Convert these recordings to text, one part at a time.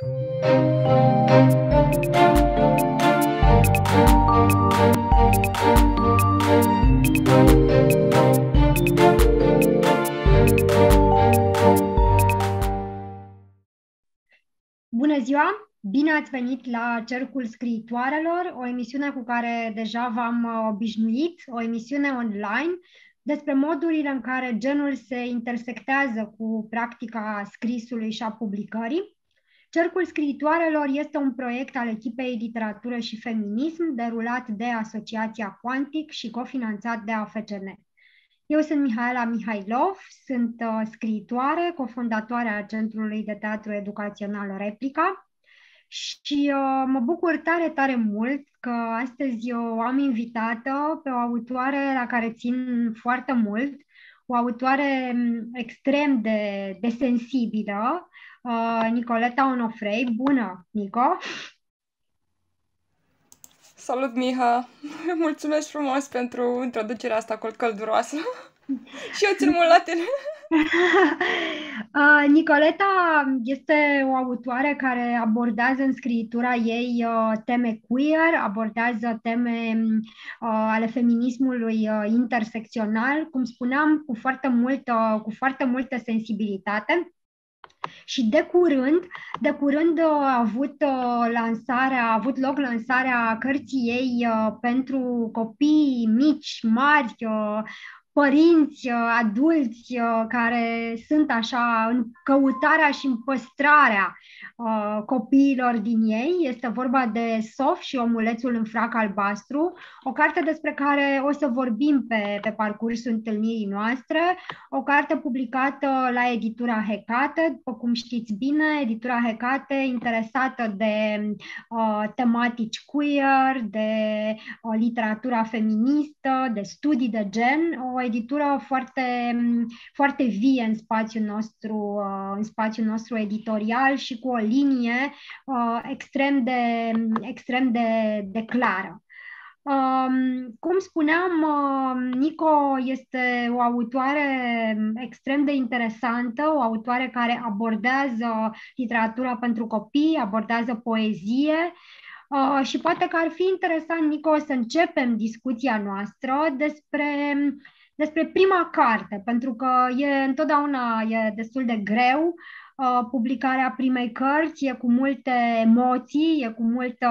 Bună ziua! Bine ați venit la Cercul Scriitoarelor, o emisiune cu care deja v-am uh, obișnuit, o emisiune online despre modurile în care genul se intersectează cu practica scrisului și a publicării. Cercul Scriitoarelor este un proiect al echipei Literatură și Feminism, derulat de Asociația Quantic și cofinanțat de AFCN. Eu sunt Mihaela Mihailov, sunt uh, scriitoare, cofondatoare a Centrului de Teatru Educațional Replica și uh, mă bucur tare, tare mult că astăzi eu am invitată pe o autoare la care țin foarte mult, o autoare mm, extrem de, de sensibilă, Uh, Nicoleta Onofrei. Bună, Nico! Salut, Miha! Mulțumesc frumos pentru introducerea asta călduroasă. Și eu țin mult la tine. Uh, Nicoleta este o autoare care abordează în scriitura ei uh, teme queer, abordează teme ale feminismului intersecțional, cum spuneam, cu foarte multă, cu foarte multă sensibilitate și de curând, de curând uh, a avut uh, lansarea, a avut loc lansarea cărții ei uh, pentru copii mici, mari, părinți, uh, adulți uh, care sunt așa în căutarea și în păstrarea uh, copiilor din ei. Este vorba de Sof și omulețul în frac albastru, o carte despre care o să vorbim pe, pe parcursul întâlnirii noastre, o carte publicată la editura Hecate, după cum știți bine, editura Hecate interesată de uh, tematici queer, de uh, literatura feministă, de studii de gen, o editură foarte, foarte vie în spațiul nostru, uh, în spațiul nostru editorial și cu o linie uh, extrem de, extrem de, de clară. Um, cum spuneam, um, Nico este o autoare extrem de interesantă, o autoare care abordează literatura pentru copii, abordează poezie uh, și poate că ar fi interesant, Nico, să începem discuția noastră despre uh, despre prima carte, pentru că e întotdeauna e destul de greu uh, publicarea primei cărți, e cu multe emoții, e cu multă,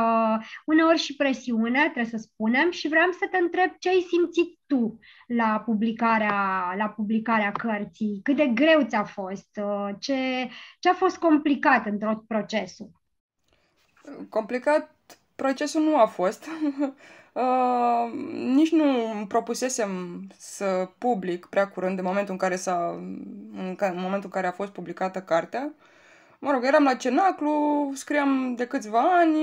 uneori și presiune, trebuie să spunem, și vreau să te întreb ce ai simțit tu la publicarea, la publicarea cărții, cât de greu ți-a fost, uh, ce, ce a fost complicat în tot procesul? Complicat procesul nu a fost. Uh, nici nu îmi propusesem să public prea curând, în momentul în care, s-a, în, ca, în momentul în care a fost publicată cartea. Mă rog, eram la Cenaclu, scriam de câțiva ani,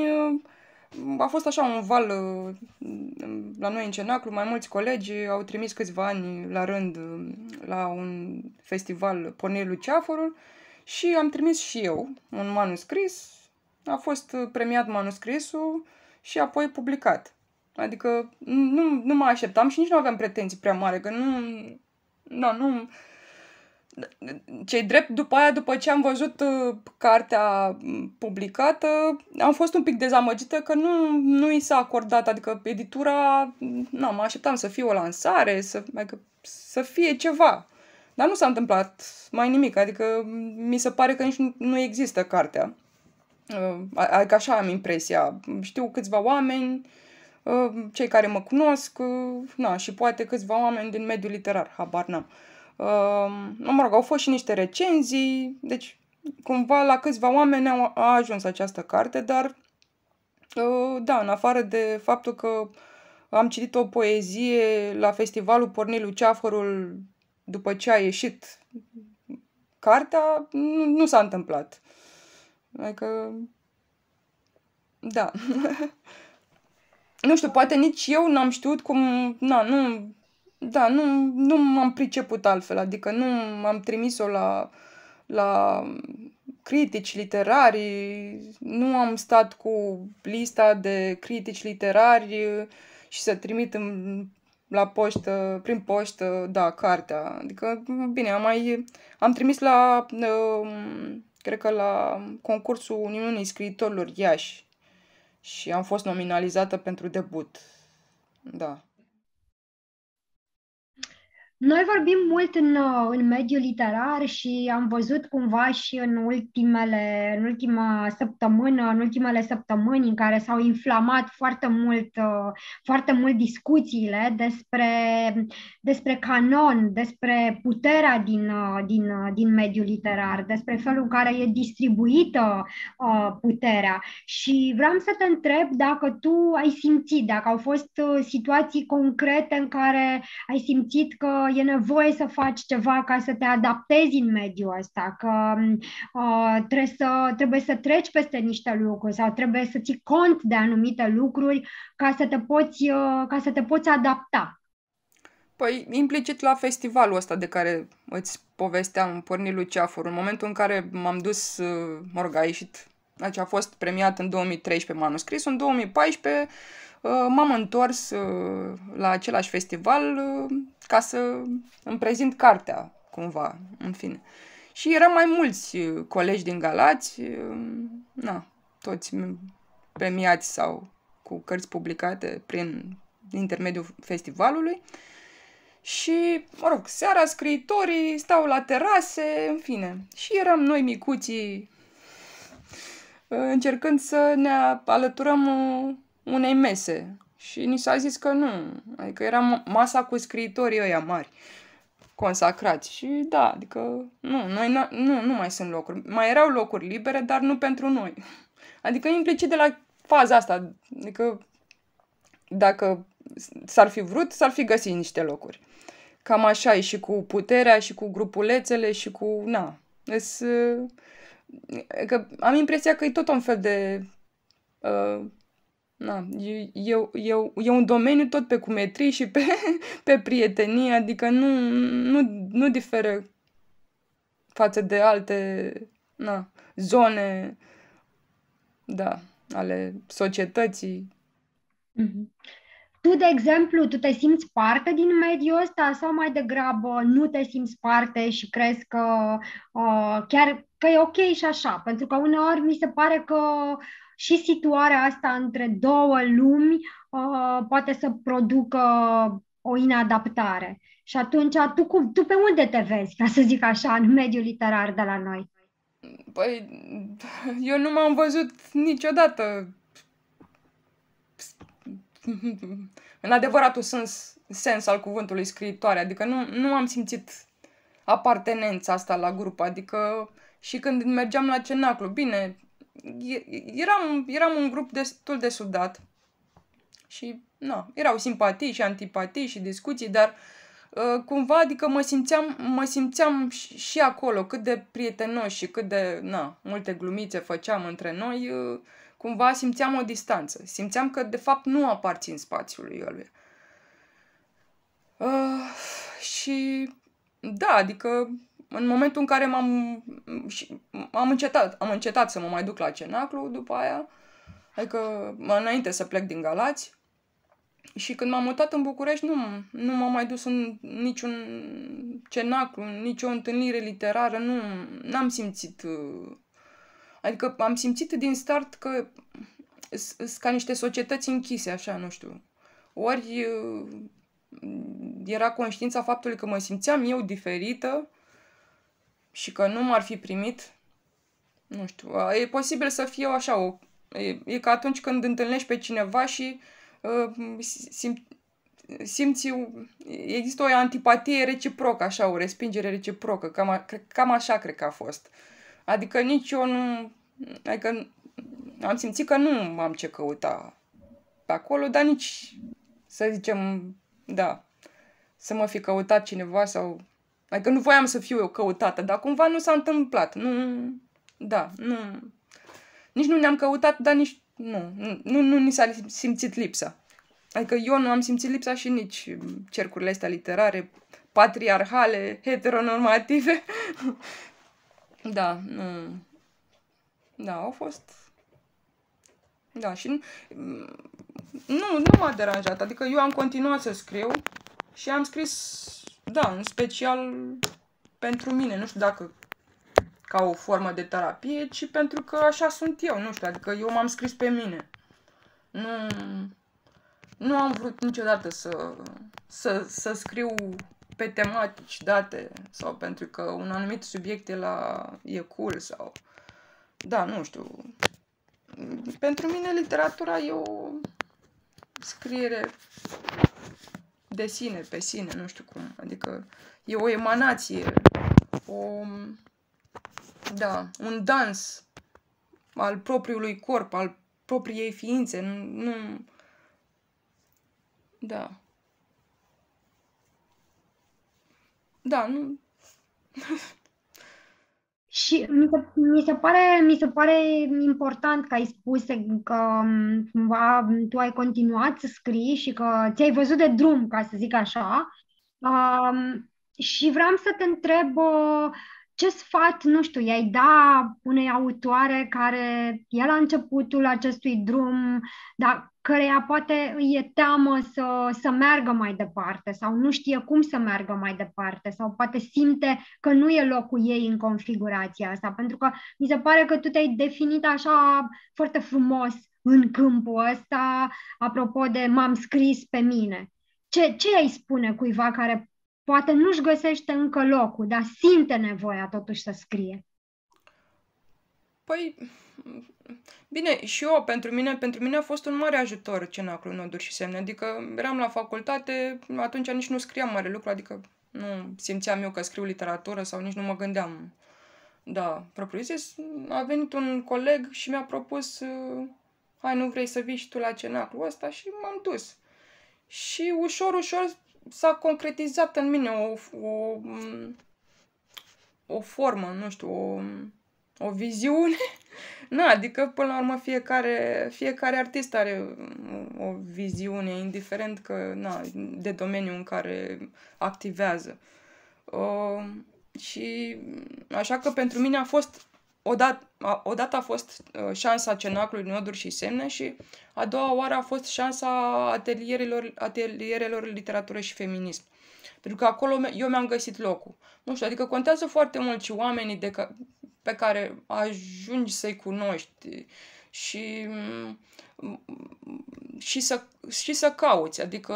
a fost așa un val la noi în Cenaclu, mai mulți colegi au trimis câțiva ani la rând la un festival Porniriu Ceafărul și am trimis și eu un manuscris, a fost premiat manuscrisul și apoi publicat. Adică nu, nu mă așteptam și nici nu aveam pretenții prea mari, că nu... Da, nu... Cei drept, după aia, după ce am văzut uh, cartea publicată, am fost un pic dezamăgită că nu, nu i s-a acordat, adică editura, nu mă așteptam să fie o lansare, să, adică, să fie ceva. Dar nu s-a întâmplat mai nimic, adică mi se pare că nici nu, nu există cartea. Uh, adică așa am impresia. Știu câțiva oameni, uh, cei care mă cunosc, na, și poate câțiva oameni din mediul literar, habar n-am. Uh, mă rog, au fost și niște recenzii, deci cumva la câțiva oameni au, a ajuns această carte, dar ă, da, în afară de faptul că am citit o poezie la festivalul Pornilu Ceafărul după ce a ieșit cartea, nu, nu s-a întâmplat. Adică, da. nu știu, poate nici eu n-am știut cum, na, nu, da, nu, nu m-am priceput altfel, adică nu m-am trimis-o la, la critici literari, nu am stat cu lista de critici literari și să trimit în, la poștă, prin poștă, da, cartea. Adică, bine, am mai, am trimis la, uh, cred că la concursul Uniunii Scriitorilor Iași, și am fost nominalizată pentru debut. Da. Noi vorbim mult în, uh, în mediul literar și am văzut cumva și în ultimele, în ultima săptămână, în ultimele săptămâni în care s-au inflamat foarte mult, uh, foarte mult discuțiile despre, despre canon, despre puterea din, uh, din, din mediul literar, despre felul în care e distribuită puterea. Și vreau să te întreb dacă tu ai simțit, dacă au fost situații concrete în care ai simțit că e nevoie să faci ceva ca să te adaptezi în mediul ăsta, că uh, trebuie, să, trebuie să treci peste niște lucruri sau trebuie să ții cont de anumite lucruri ca să te poți, uh, ca să te poți adapta. Păi, implicit la festivalul ăsta de care îți povesteam în Pornilu Ceafur, în momentul în care m-am dus, uh, mă rog, a ieșit, deci a fost premiat în 2013 manuscris, în 2014 Uh, m-am întors uh, la același festival uh, ca să îmi prezint cartea, cumva, în fine. Și eram mai mulți colegi din Galați, na, toți premiați sau cu cărți publicate prin intermediul festivalului. Și, mă rog, seara scriitorii stau la terase, în fine. Și eram noi micuții încercând să ne alăturăm unei mese. Și ni s-a zis că nu. Adică era masa cu scriitorii ăia mari consacrați. Și da, adică nu, noi nu, nu mai sunt locuri. Mai erau locuri libere, dar nu pentru noi. Adică implicit de la faza asta, adică dacă s-ar fi vrut, s-ar fi găsit niște locuri. Cam așa e și cu puterea și cu grupulețele și cu, na, că am impresia că e tot un fel de uh, Na, e, e, e, e un domeniu tot pe cumetrii și pe, pe prietenie, adică nu, nu, nu diferă față de alte na, zone da, ale societății. Mhm. Tu, de exemplu, tu te simți parte din mediul ăsta sau mai degrabă nu te simți parte și crezi că uh, chiar că e ok și așa? Pentru că uneori mi se pare că și situarea asta între două lumi uh, poate să producă o inadaptare. Și atunci, tu, cu, tu pe unde te vezi, ca să zic așa, în mediul literar de la noi? Păi, eu nu m-am văzut niciodată în adevăratul sens, sens al cuvântului scriitoare, adică nu, nu am simțit apartenența asta la grup, adică și când mergeam la cenaclu, bine, eram, eram un grup destul de sudat și, nu, erau simpatii și antipatii și discuții, dar uh, cumva, adică mă simțeam, mă simțeam și, acolo cât de prietenoși și cât de, na, multe glumițe făceam între noi, uh, cumva simțeam o distanță. Simțeam că, de fapt, nu aparțin spațiului ăluia. Uh, și, da, adică în momentul în care m-am, am încetat, am încetat să mă mai duc la cenaclu după aia, adică înainte să plec din Galați, și când m-am mutat în București, nu, nu m-am mai dus în niciun cenaclu, nicio întâlnire literară, nu am simțit. Adică am simțit din start că sunt ca niște societăți închise, așa, nu știu. Ori era conștiința faptului că mă simțeam eu diferită și că nu m-ar fi primit, nu știu, e posibil să fie așa, o, e, e ca atunci când întâlnești pe cineva și uh, ă, simt simți, există o antipatie reciprocă, așa, o respingere reciprocă, cam, a, cre, cam așa cred că a fost. Adică nici eu nu, adică am simțit că nu am ce căuta pe acolo, dar nici, să zicem, da, să mă fi căutat cineva sau Adică nu voiam să fiu eu căutată, dar cumva nu s-a întâmplat. Nu, da, nu. Nici nu ne-am căutat, dar nici nu, nu, nu ni s-a simțit lipsa. Adică eu nu am simțit lipsa și nici cercurile astea literare, patriarhale, heteronormative. da, nu. Da, au fost... Da, și nu, nu m-a deranjat. Adică eu am continuat să scriu și am scris da, în special pentru mine, nu știu dacă ca o formă de terapie, ci pentru că așa sunt eu, nu știu, adică eu m-am scris pe mine. Nu, nu am vrut niciodată să, să, să scriu pe tematici date sau pentru că un anumit subiect e, la, e cool sau... Da, nu știu. Pentru mine literatura e o scriere de sine, pe sine, nu știu cum. Adică e o emanație, o, da, un dans al propriului corp, al propriei ființe. Nu, nu da. Da, nu... Și mi se, mi, se pare, mi se pare important că ai spus că um, cumva tu ai continuat să scrii și că ți-ai văzut de drum, ca să zic așa. Um, și vreau să te întreb uh, ce sfat, nu știu, i-ai da unei autoare care e la începutul acestui drum, dar căreia poate îi e teamă să, să meargă mai departe sau nu știe cum să meargă mai departe sau poate simte că nu e locul ei în configurația asta, pentru că mi se pare că tu te-ai definit așa foarte frumos în câmpul ăsta, apropo de m-am scris pe mine. Ce, ce ai spune cuiva care Poate nu-și găsește încă locul, dar simte nevoia totuși să scrie. Păi, bine, și eu, pentru mine, pentru mine a fost un mare ajutor cenaclul noduri și semne. Adică eram la facultate, atunci nici nu scriam mare lucru, adică nu simțeam eu că scriu literatură sau nici nu mă gândeam. Da, propriu zis, a venit un coleg și mi-a propus hai, nu vrei să vii și tu la cenaclul ăsta? Și m-am dus. Și ușor, ușor s-a concretizat în mine o, o, o formă, nu știu, o, o viziune. Na, adică, până la urmă, fiecare, fiecare artist are o viziune, indiferent că, na, de domeniul în care activează. Uh, și așa că pentru mine a fost odată, odată a fost ă, șansa cenacului noduri și semne și a doua oară a fost șansa atelierelor, atelierelor literatură și feminism. Pentru că acolo eu mi-am găsit locul. Nu știu, adică contează foarte mult și oamenii de ca, pe care ajungi să-i cunoști și, și, să, și să cauți. Adică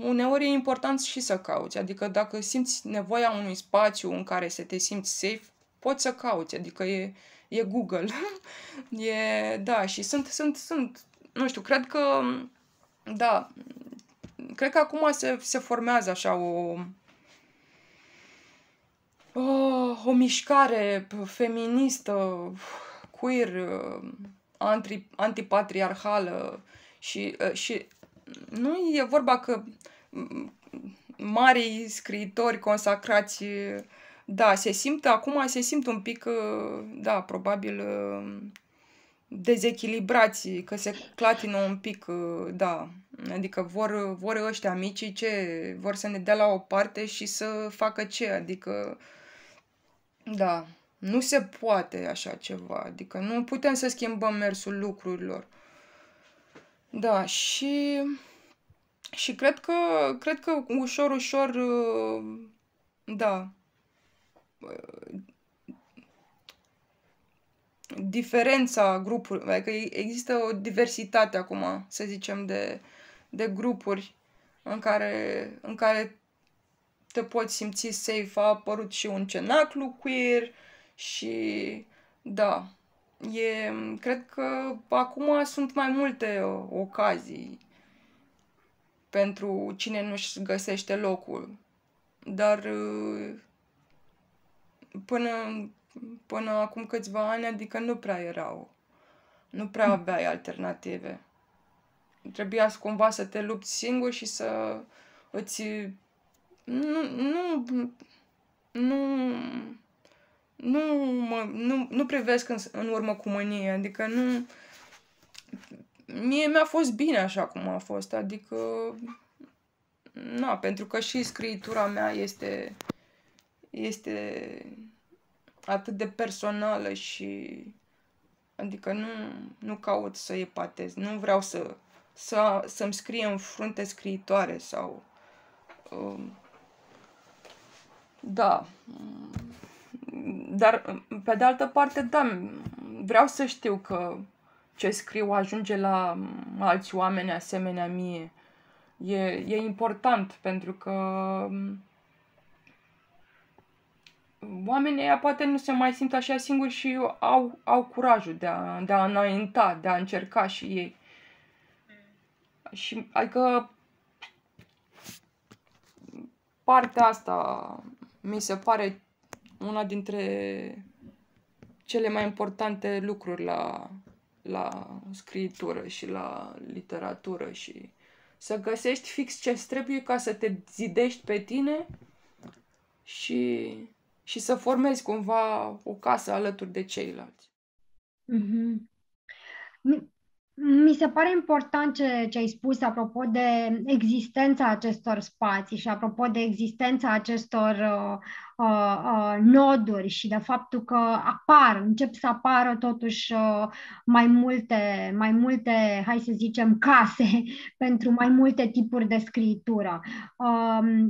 uneori e important și să cauți. Adică dacă simți nevoia unui spațiu în care să te simți safe, poți să cauți, adică e, e Google. e, da, și sunt, sunt, sunt, nu știu, cred că, da, cred că acum se, se formează așa o, o, o mișcare feministă, queer, antri, antipatriarhală și, și nu e vorba că marii scriitori consacrați da, se simt, acum se simt un pic, uh, da, probabil uh, dezechilibrați, că se clatină un pic, uh, da. Adică vor, vor ăștia amicii ce? Vor să ne dea la o parte și să facă ce? Adică, da, nu se poate așa ceva. Adică nu putem să schimbăm mersul lucrurilor. Da, și... Și cred că, cred că ușor, ușor, da, Uh, diferența grupurilor, adică există o diversitate acum, să zicem, de, de grupuri în care, în care te poți simți safe. A apărut și un cenaclu queer și da, e, cred că acum sunt mai multe ocazii pentru cine nu-și găsește locul. Dar uh, până, până acum câțiva ani, adică nu prea erau. Nu prea aveai alternative. Trebuia să cumva să te lupți singur și să îți... Nu, nu, nu, nu, mă, nu, nu privesc în, în urmă cu mânie, adică nu... Mie mi-a fost bine așa cum a fost, adică... Na, pentru că și scriitura mea este este atât de personală și adică nu, nu caut să epatez, nu vreau să, să, să-mi scrie în frunte scriitoare sau um, da dar pe de altă parte da, vreau să știu că ce scriu ajunge la alți oameni asemenea mie. E, e important pentru că oamenii aia poate nu se mai simt așa singuri și au, au curajul de a, de a înainta, de a încerca și ei. Și adică partea asta mi se pare una dintre cele mai importante lucruri la, la scritură și la literatură și să găsești fix ce trebuie ca să te zidești pe tine și și să formezi cumva o casă alături de ceilalți. Mm-hmm. Mi se pare important ce, ce ai spus apropo de existența acestor spații și apropo de existența acestor uh, uh, uh, noduri și de faptul că apar, încep să apară totuși uh, mai multe, mai multe, hai să zicem, case pentru mai multe tipuri de scritură. Uh,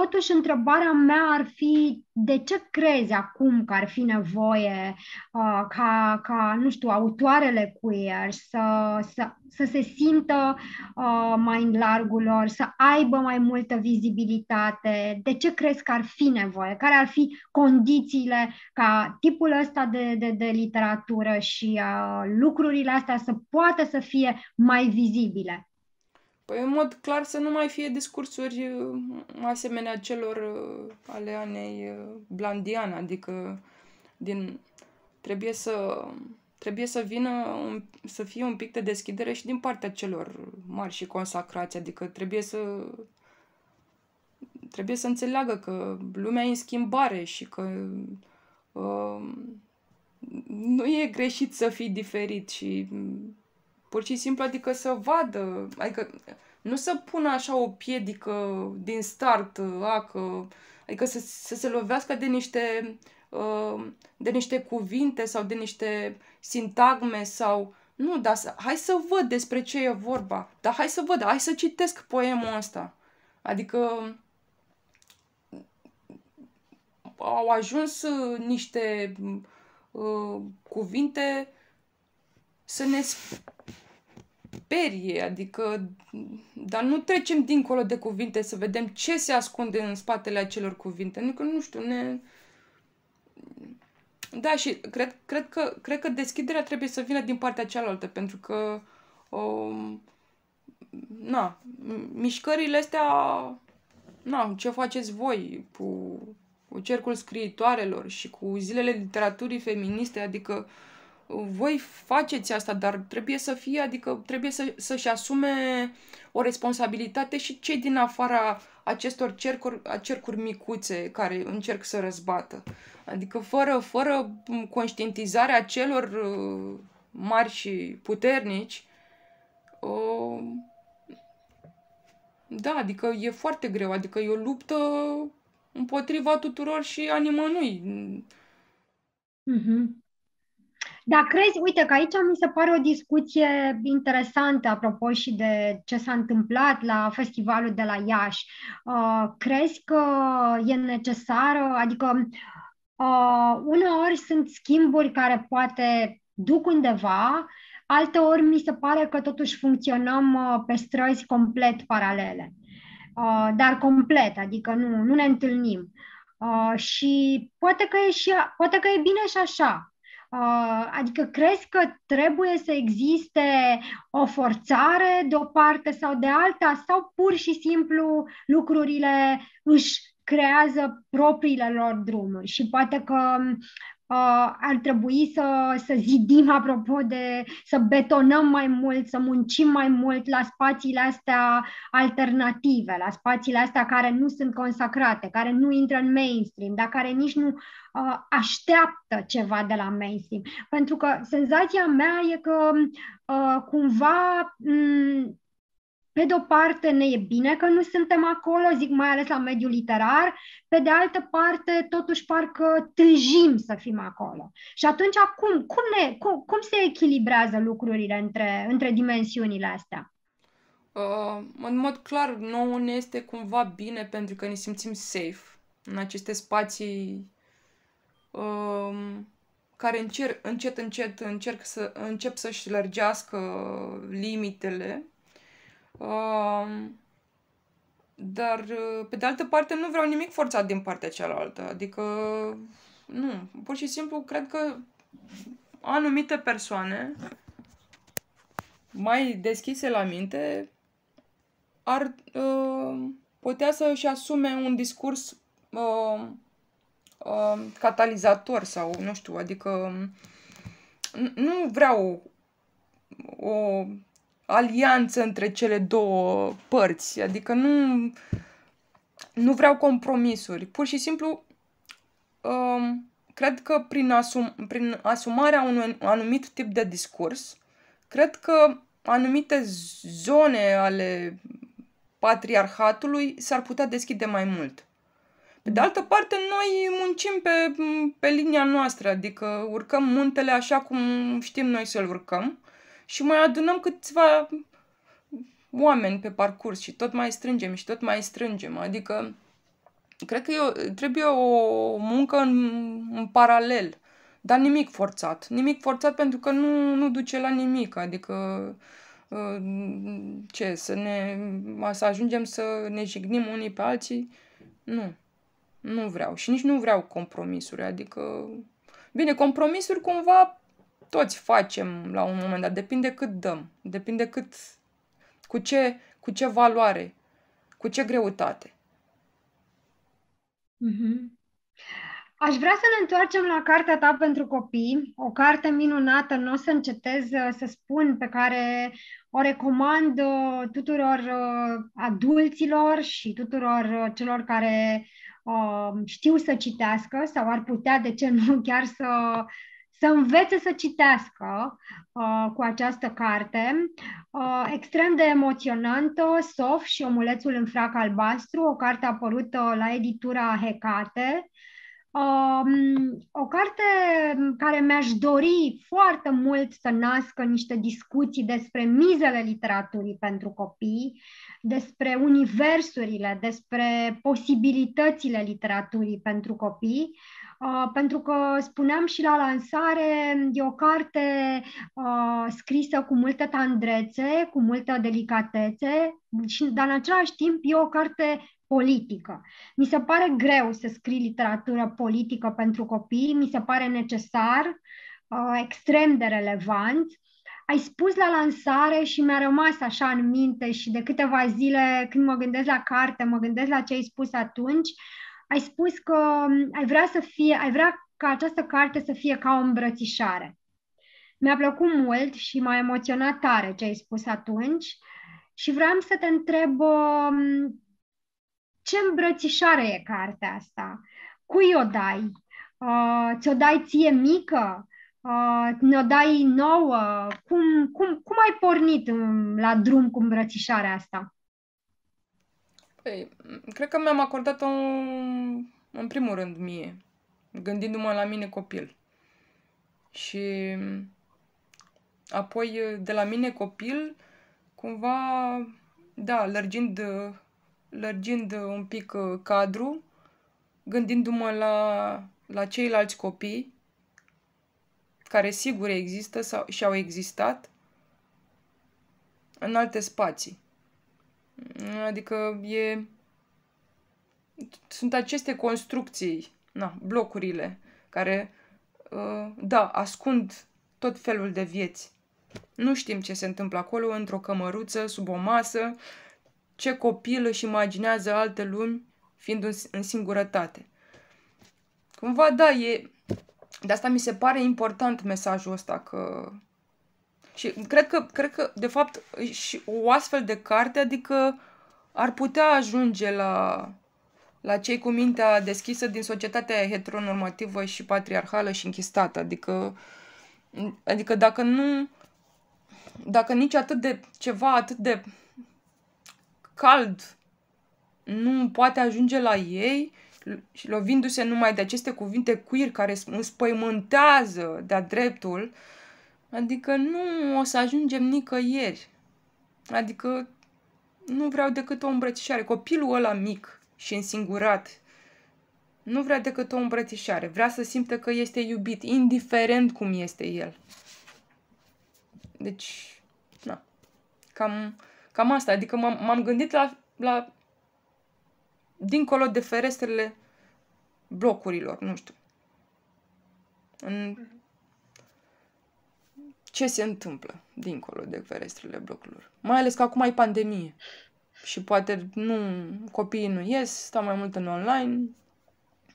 Totuși, întrebarea mea ar fi de ce crezi acum că ar fi nevoie uh, ca, ca, nu știu, autoarele queer să, să, să se simtă uh, mai în largul lor, să aibă mai multă vizibilitate? De ce crezi că ar fi nevoie? Care ar fi condițiile ca tipul ăsta de, de, de literatură și uh, lucrurile astea să poată să fie mai vizibile? Păi în mod clar să nu mai fie discursuri uh, asemenea celor uh, ale Anei uh, Blandian, adică din, trebuie să trebuie să vină un, să fie un pic de deschidere și din partea celor mari și consacrați, adică trebuie să trebuie să înțeleagă că lumea e în schimbare și că uh, nu e greșit să fii diferit și pur și simplu, adică să vadă, adică nu să pună așa o piedică din start, a, că, adică să, să se lovească de niște, ă, de niște cuvinte sau de niște sintagme sau... Nu, dar să, hai să văd despre ce e vorba, dar hai să văd, hai să citesc poemul ăsta. Adică au ajuns niște uh, cuvinte să ne perie, adică, dar nu trecem dincolo de cuvinte să vedem ce se ascunde în spatele acelor cuvinte. Adică, nu știu, ne... Da, și cred, cred, că, cred că deschiderea trebuie să vină din partea cealaltă, pentru că um, na, mișcările astea, na, ce faceți voi cu, cu cercul scriitoarelor și cu zilele literaturii feministe, adică uh, voi faceți asta, dar trebuie să fie, adică trebuie să, să-și asume o responsabilitate și cei din afara acestor cercuri, cercuri micuțe care încerc să răzbată. Adică fără, fără conștientizarea celor uh, mari și puternici, uh, da, adică e foarte greu, adică e o luptă împotriva tuturor și a nimănui. Mm-hmm. Dar crezi, uite că aici mi se pare o discuție interesantă apropo și de ce s-a întâmplat la festivalul de la Iași. Uh, crezi că e necesară, adică uh, uneori sunt schimburi care poate duc undeva, alte ori mi se pare că totuși funcționăm uh, pe străzi complet paralele. Uh, dar complet, adică nu, nu ne întâlnim. Uh, și poate că, e și, poate că e bine și așa. Uh, adică crezi că trebuie să existe o forțare de o parte sau de alta sau pur și simplu lucrurile își creează propriile lor drumuri și poate că Uh, ar trebui să, să zidim, apropo de să betonăm mai mult, să muncim mai mult la spațiile astea alternative, la spațiile astea care nu sunt consacrate, care nu intră în mainstream, dar care nici nu uh, așteaptă ceva de la mainstream. Pentru că senzația mea e că uh, cumva m- pe de o parte ne e bine că nu suntem acolo, zic mai ales la mediul literar, pe de altă parte totuși parcă tânjim să fim acolo. Și atunci cum, cum, ne, cum, cum se echilibrează lucrurile între, între dimensiunile astea? Uh, în mod clar, nouă ne este cumva bine pentru că ne simțim safe în aceste spații uh, care încer- încet, încet încerc să, încep să-și lărgească limitele dar, uh, pe de altă parte, nu vreau nimic forțat din partea cealaltă. Adică, nu, pur și simplu cred că anumite persoane mai deschise la minte ar uh, putea să își asume un discurs uh, uh, catalizator sau, nu știu, adică nu vreau o alianță între cele două părți. Adică nu, nu vreau compromisuri. Pur și simplu um, cred că prin, asum, prin asumarea unui anumit tip de discurs, cred că anumite zone ale patriarhatului s-ar putea deschide mai mult. Pe de altă parte, noi muncim pe, pe linia noastră, adică urcăm muntele așa cum știm noi să-l urcăm și mai adunăm câțiva oameni pe parcurs și tot mai strângem și tot mai strângem. Adică, cred că eu, trebuie o muncă în, în paralel, dar nimic forțat. Nimic forțat pentru că nu, nu duce la nimic. Adică, ă, ce, să ne, să ajungem să ne jignim unii pe alții? Nu. Nu vreau. Și nici nu vreau compromisuri. Adică, bine, compromisuri cumva toți facem la un moment dat, depinde cât dăm, depinde cât, cu ce, cu ce valoare, cu ce greutate. Mm-hmm. Aș vrea să ne întoarcem la cartea ta pentru copii, o carte minunată, nu o să încetez uh, să spun, pe care o recomand uh, tuturor uh, adulților și tuturor celor care știu să citească sau ar putea, de ce nu, chiar să să învețe să citească uh, cu această carte, uh, extrem de emoționantă, Sof și Omulețul în frac albastru, o carte apărută la editura Hecate, Um, o carte care mi-aș dori foarte mult să nască niște discuții despre mizele literaturii pentru copii, despre universurile, despre posibilitățile literaturii pentru copii Uh, pentru că spuneam și la lansare, e o carte uh, scrisă cu multă tandrețe, cu multă delicatețe, și, dar în același timp e o carte politică. Mi se pare greu să scrii literatură politică pentru copii, mi se pare necesar, uh, extrem de relevant. Ai spus la lansare și mi-a rămas așa în minte și de câteva zile când mă gândesc la carte, mă gândesc la ce ai spus atunci, uh, ai spus că um, ai vrea să fie, ai vrea ca această carte să fie ca o îmbrățișare. Mi-a plăcut mult și m-a emoționat tare ce ai spus atunci și vreau să te întreb um, ce îmbrățișare e cartea asta? Cui o dai? Uh, ți-o dai ție mică? Uh, ne-o dai nouă? Cum, cum, cum ai pornit um, la drum cu îmbrățișarea asta? Păi, cred că mi-am acordat-o în primul rând mie, gândindu-mă la mine copil. Și apoi de la mine copil, cumva, da, lărgind, lărgind un pic uh, cadru, gândindu-mă la, la ceilalți copii, care sigur există sau, și au existat, în alte spații. Adică e... Sunt aceste construcții, na, blocurile, care, uh, da, ascund tot felul de vieți. Nu știm ce se întâmplă acolo, într-o cămăruță, sub o masă, ce copil își imaginează alte lumi fiind în singurătate. Cumva, da, e... De asta mi se pare important mesajul ăsta că și cred că, cred că, de fapt, și o astfel de carte, adică ar putea ajunge la, la cei cu mintea deschisă din societatea heteronormativă și patriarhală și închistată. Adică, adică dacă nu, dacă nici atât de ceva atât de cald nu poate ajunge la ei și lovindu-se numai de aceste cuvinte queer care îmi spăimântează de-a dreptul uh, Adică nu o să ajungem nicăieri. Adică nu vreau decât o îmbrățișare. Copilul ăla mic și însingurat nu vrea decât o îmbrățișare. Vrea să simtă că este iubit, indiferent cum este el. Deci, na, cam, cam asta. Adică m-am, m-am gândit la, la dincolo de ferestrele blocurilor, nu știu. În mhm ce se întâmplă dincolo de ferestrele blocurilor. Mai ales că acum e pandemie și poate nu, copiii nu ies, stau mai mult în online,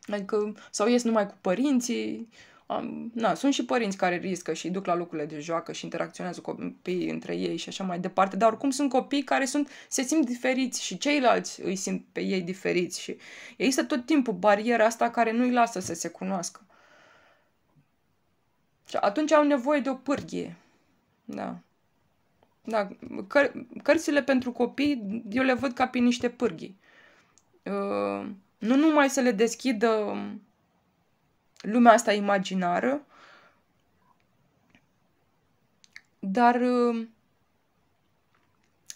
adică, sau ies numai cu părinții, am, na, sunt și părinți care riscă și duc la locurile de joacă și interacționează cu copiii între ei și așa mai departe, dar oricum sunt copii care sunt, se simt diferiți și ceilalți îi simt pe ei diferiți și există tot timpul bariera asta care nu îi lasă să se cunoască. Și atunci au nevoie de o pârghie. Da. Da, căr- cărțile pentru copii eu le văd ca pe niște pârghii. Uh, nu numai să le deschidă lumea asta imaginară, dar uh,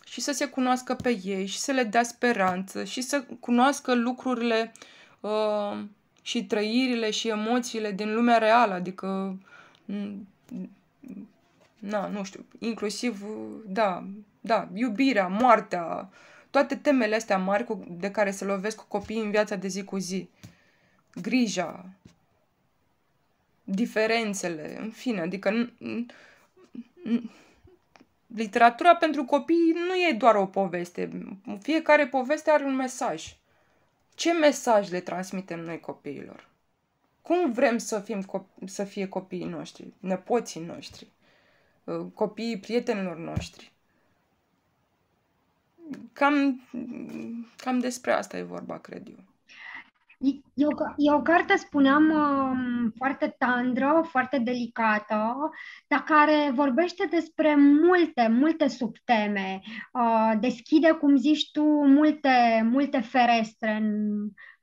și să se cunoască pe ei și să le dea speranță și să cunoască lucrurile uh, și trăirile și emoțiile din lumea reală, adică uh, na, nu știu, inclusiv, da, da, iubirea, moartea, toate temele astea mari cu, de care se lovesc cu copiii în viața de zi cu zi. Grija, diferențele, în fine, adică literatura pentru copii nu e doar o poveste. Fiecare poveste are un mesaj. Ce mesaj le transmitem noi copiilor? Cum vrem să, fim cop- să fie copiii noștri, nepoții noștri, uh, copiii prietenilor noștri? Cam, cam despre asta e vorba, cred eu. E o, e o carte, spuneam, um, foarte tandră, foarte delicată, dar care vorbește despre multe, multe subteme. Uh, deschide, cum zici tu, multe, multe ferestre în,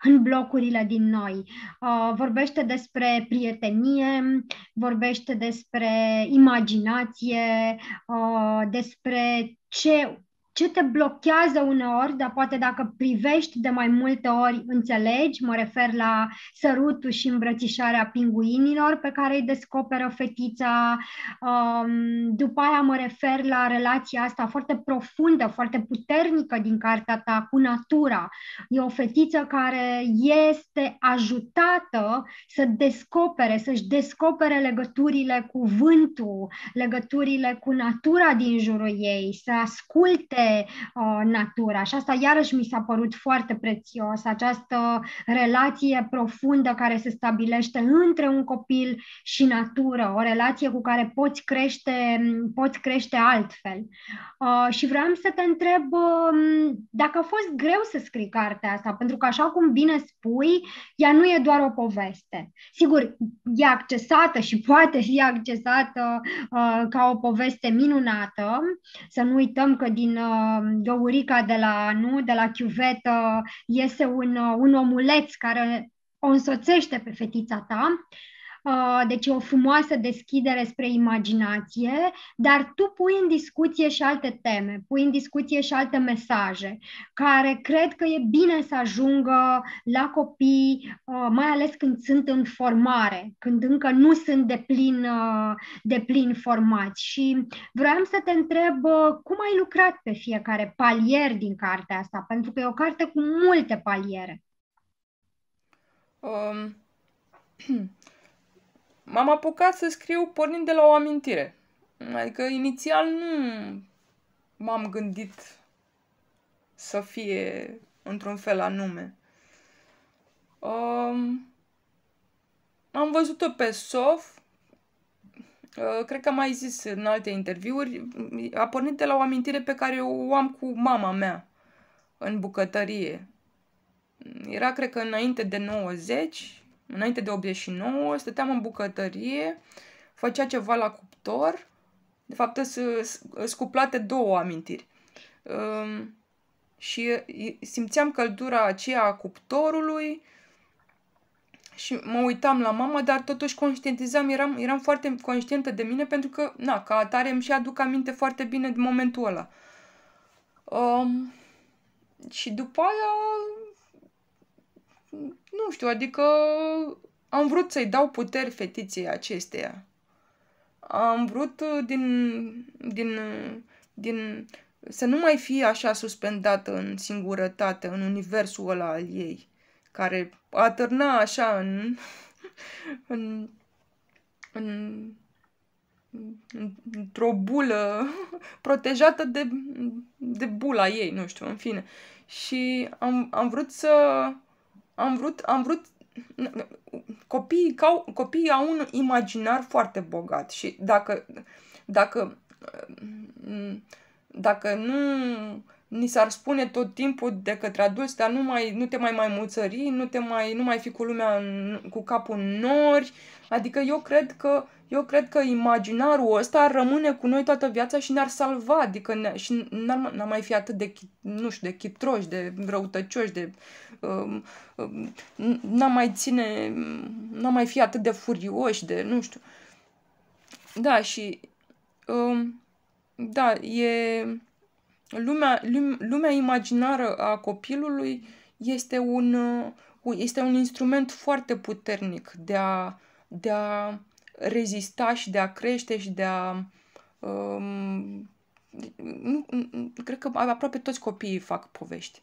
în blocurile din noi. Uh, vorbește despre prietenie, vorbește despre imaginație, uh, despre ce ce te blochează uneori, dar poate dacă privești de mai multe ori înțelegi, mă refer la sărutul și îmbrățișarea pinguinilor pe care îi descoperă fetița, um, după aia mă refer la relația asta foarte profundă, foarte puternică din cartea ta cu natura. E o fetiță care este ajutată să descopere, să-și descopere legăturile cu vântul, legăturile cu natura din jurul ei, să asculte este uh, natura. Și asta iarăși mi s-a părut foarte prețios, această relație profundă care se stabilește între un copil și natură, o relație cu care poți crește, poți crește altfel. Uh, și vreau să te întreb uh, dacă a fost greu să scrii cartea asta, pentru că așa cum bine spui, ea nu e doar o poveste. Sigur, e accesată și poate fi accesată uh, ca o poveste minunată. Să nu uităm că din uh, Um, Găurica de la, nu, de la chiuvetă, iese un, uh, un omuleț care o însoțește pe fetița ta Ah, deci o frumoasă deschidere spre imaginație, dar tu pui în discuție și alte teme, pui în discuție și alte mesaje, care cred că e bine să ajungă la copii, ah, mai ales când sunt în formare, când încă nu sunt de plin, ah, de plin formați. Și vreau să te întreb cum ai lucrat pe fiecare palier din cartea asta, pentru că e o carte cu multe paliere. Um, m-am apucat să scriu pornind de la o amintire. Adică inițial nu m-am gândit să fie într-un fel anume. Um, am văzut-o pe Sof, uh, cred că am mai zis în alte interviuri, a pornit de la o amintire pe care o am cu mama mea în bucătărie. Era, cred că, înainte de 90 Înainte de 89, stăteam în bucătărie, făcea ceva la cuptor. De fapt, sunt cuplate două amintiri. Um, și simțeam căldura aceea a cuptorului și mă uitam la mama, dar totuși conștientizam, eram, eram foarte conștientă de mine pentru că, na, ca atare îmi și aduc aminte foarte bine de momentul ăla. Um, și după aia nu știu, adică am vrut să-i dau puteri fetiței acesteia. Am vrut uh, din, din, uh, din să nu mai fie așa suspendată în singurătate, în universul ăla al ei, care atârna așa în, în, în într-o bulă protejată de, de bula ei, nu știu, în fine. Și am, am vrut să am vrut, am vrut copiii, ca, copiii au un imaginar foarte bogat și dacă, dacă, dacă nu ni s-ar spune tot timpul de către adulți, dar nu, mai, nu te mai mai muțări, nu, te mai, nu mai fi cu lumea în, cu capul în nori, adică eu cred că eu cred că imaginarul ăsta ar rămâne cu noi toată viața și ne-ar salva, adică ne, și n-ar, n-ar mai fi atât de, nu știu, de chitroși, de răutăcioși, de... Um, um, n-ar mai ține, n-ar mai fi atât de furioși, de, nu știu. Da, și... Um, da, e... Lumea, lumea imaginară a copilului este un, uh, este un instrument foarte puternic de a, de a rezista și de a crește și de a... Um, nu, nu, cred că aproape toți copiii fac povești.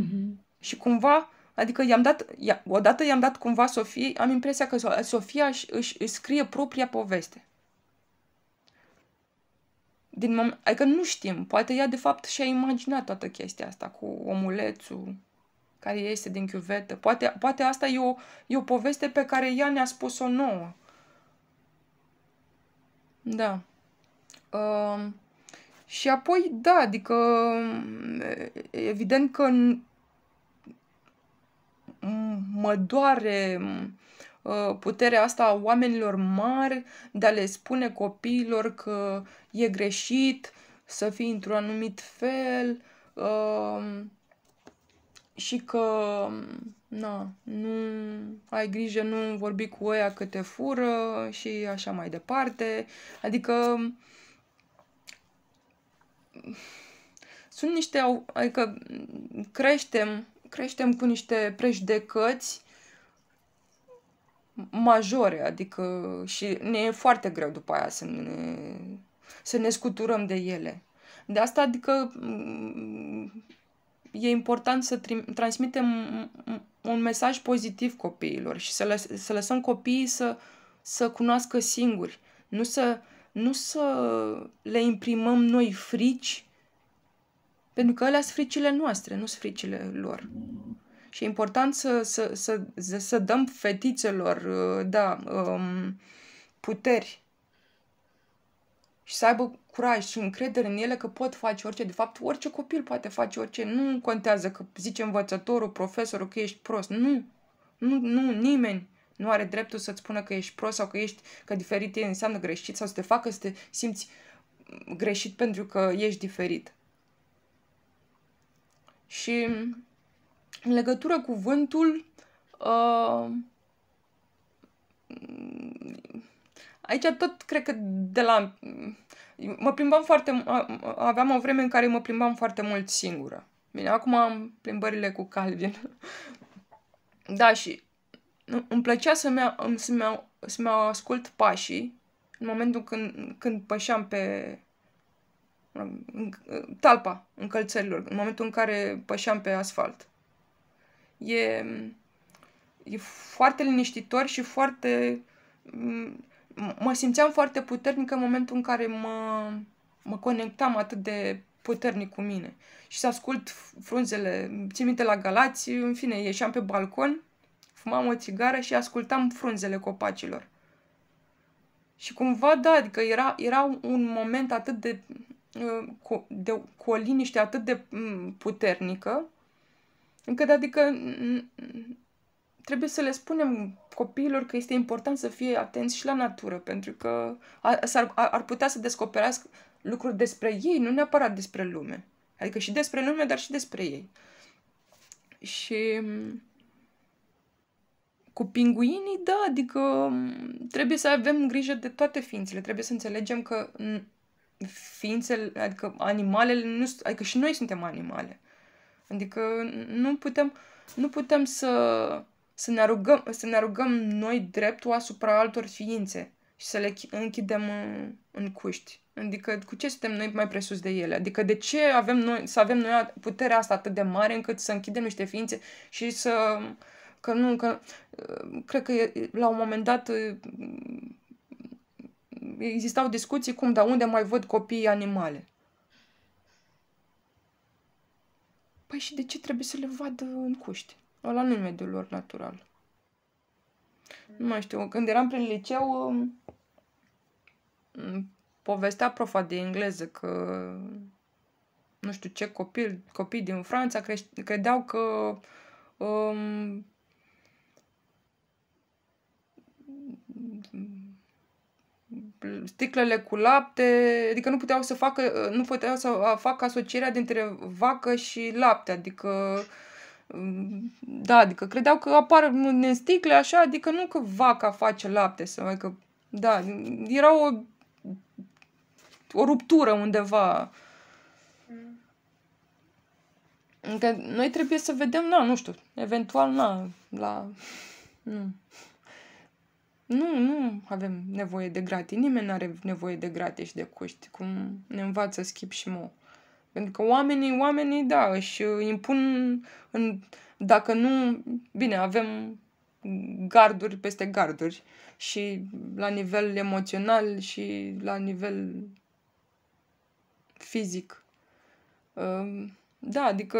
Mm-hmm. Și cumva, adică i-am dat, i-a, odată i-am dat cumva Sofie, am impresia că Sofia își, își, își scrie propria poveste. Din moment, adică nu știm, poate ea de fapt și-a imaginat toată chestia asta cu omulețul care iese din chiuvetă. Poate, poate asta e o, e o poveste pe care ea ne-a spus-o nouă. Da. Uh, și apoi, da, adică evident că mă doare uh, puterea asta a oamenilor mari de a le spune copiilor că e greșit să fii într-un anumit fel. Uh, și că na, nu ai grijă, nu vorbi cu ăia că te fură și așa mai departe. Adică sunt niște, adică creștem, creștem cu niște prejudecăți majore, adică și ne e foarte greu după aia să ne, să ne scuturăm de ele. De asta, adică e important să transmitem un mesaj pozitiv copiilor și să, lăs- să lăsăm copiii să, să cunoască singuri, nu să, nu să le imprimăm noi frici, pentru că alea sunt fricile noastre, nu sunt fricile lor. Și e important să, să, să, să, să dăm fetițelor, uh, da, um, puteri și să aibă curaj și încredere în ele că pot face orice. De fapt, orice copil poate face orice. Nu contează că zice învățătorul, profesorul că ești prost. Nu. Nu, nu, nimeni nu are dreptul să-ți spună că ești prost sau că ești, că diferit e înseamnă greșit sau să te facă să te simți greșit pentru că ești diferit. Și în legătură cu vântul, uh, Aici tot cred că de la... Mă plimbam foarte... Aveam o vreme în care mă plimbam foarte mult singură. Bine, acum am plimbările cu Calvin. da, și îmi plăcea să-mi, să-mi, să-mi ascult pașii în momentul când, când pășeam pe în, talpa încălțărilor, în momentul în care pășeam pe asfalt. E, e foarte liniștitor și foarte mă simțeam foarte puternică în momentul în care mă, mă conectam atât de puternic cu mine. Și să ascult frunzele, țin minte la Galați, în fine, ieșeam pe balcon, fumam o țigară și ascultam frunzele copacilor. Și cumva, da, adică era, era un moment atât de, uh, cu, de, cu o liniște atât de mm, puternică, încât, adică, trebuie să le spunem copiilor că este important să fie atenți și la natură, pentru că ar, ar putea să descoperească lucruri despre ei, nu neapărat despre lume. Adică și despre lume, dar și despre ei. Și mm, cu pinguinii, da, adică mm, trebuie să avem grijă de toate ființele, trebuie să înțelegem că ființele, adică animalele, nu, adică și noi suntem animale. Adică nu putem, nu putem să să ne, rugăm, să ne rugăm noi dreptul asupra altor ființe și să le închidem în, în cuști. Adică cu ce suntem noi mai presus de ele? Adică de ce avem noi, să avem noi puterea asta atât de mare încât să închidem niște ființe și să... Că nu, că... Uh, cred că la un moment dat uh, existau discuții cum, dar unde mai văd copiii animale? Păi și de ce trebuie să le vadă în cuști? Ăla nu mediul lor natural. Nu mai știu, când eram prin liceu, um, povestea profa de engleză că nu știu ce copil, copii din Franța credeau că um, sticlele cu lapte, adică nu puteau să facă, nu puteau să facă asocierea dintre vacă și lapte, adică uh, da, adică credeau că apar în sticle așa, adică nu că vaca face lapte sau mai că... Da, era o, o ruptură undeva. încă mm. noi trebuie să vedem, na, nu știu, eventual, na, la... Nu. Nu, nu avem nevoie de gratii. Nimeni nu are nevoie de gratii și de cuști, cum ne învață Schip și Mo. Pentru că oamenii, oamenii, da, își uh, impun în, dacă nu, bine, avem garduri peste garduri și la nivel emoțional și la nivel fizic. Uh, da, adică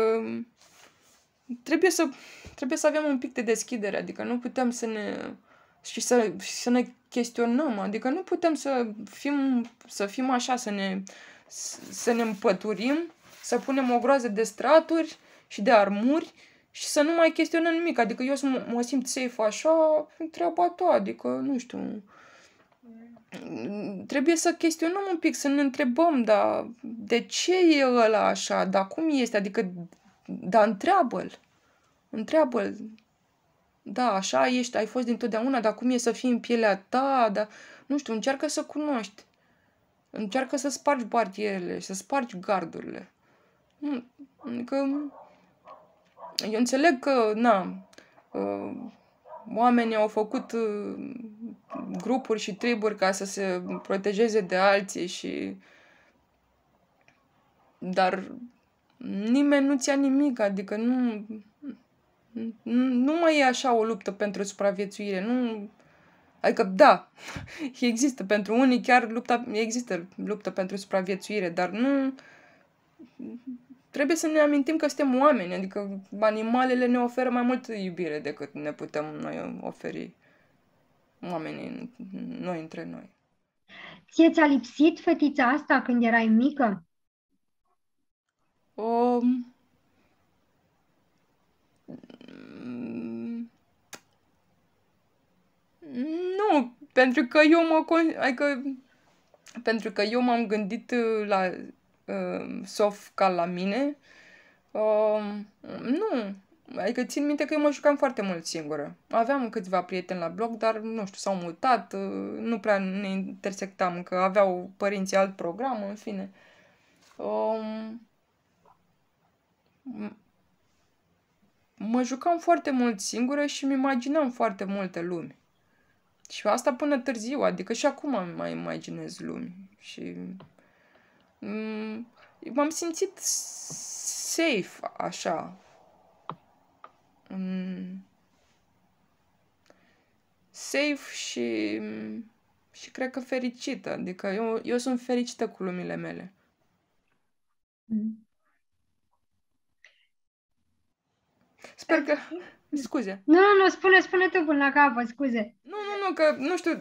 trebuie să, trebuie să avem un pic de deschidere, adică nu putem să ne și să, să ne chestionăm, adică nu putem să fim, să fim așa, să ne uh, să ne împăturim, să punem o groază de straturi și de armuri și să nu mai chestionăm nimic. Adică eu să mă simt safe așa, treaba ta, adică, nu știu, trebuie să chestionăm un pic, să ne întrebăm, dar de ce e ăla așa, dar cum este, adică, dar întreabă-l, întreabă-l, da, așa ești, ai fost dintotdeauna, dar cum e să fii în pielea ta, dar, nu știu, încearcă să cunoști. Încearcă să spargi barierele, să spargi gardurile. Adică, eu înțeleg că, na, ă, oamenii au făcut ă, grupuri și triburi ca să se protejeze de alții și... Dar nimeni nu ți ia nimic, adică nu... Nu mai e așa o luptă pentru supraviețuire, nu Adică, da, există pentru unii, chiar lupta, există luptă pentru supraviețuire, dar nu... Trebuie să ne amintim că suntem oameni, adică animalele ne oferă mai multă iubire decât ne putem noi oferi oamenii, noi între noi. Ție ți-a lipsit fetița asta când erai mică? Um, Nu, pentru că eu mă... Con- adică, pentru că eu m-am gândit uh, la uh, soft ca la mine. Uh, nu, Adică țin minte că eu mă jucam foarte mult singură. Aveam câțiva prieteni la blog, dar nu știu, s-au mutat, uh, nu prea ne intersectam, că aveau părinții alt program, în fine. Um, mă jucam foarte mult singură și îmi imaginam foarte multe lumi. Și asta până târziu, adică și acum mai imaginez lumi. Și mm, m-am simțit safe, așa. Mm. Safe și, și cred că fericită. Adică eu, eu sunt fericită cu lumile mele. Mm. Sper că... Scuze. Nu, nu, nu, spune, spune tu până la capăt, scuze. Nu, nu, nu, că, nu știu,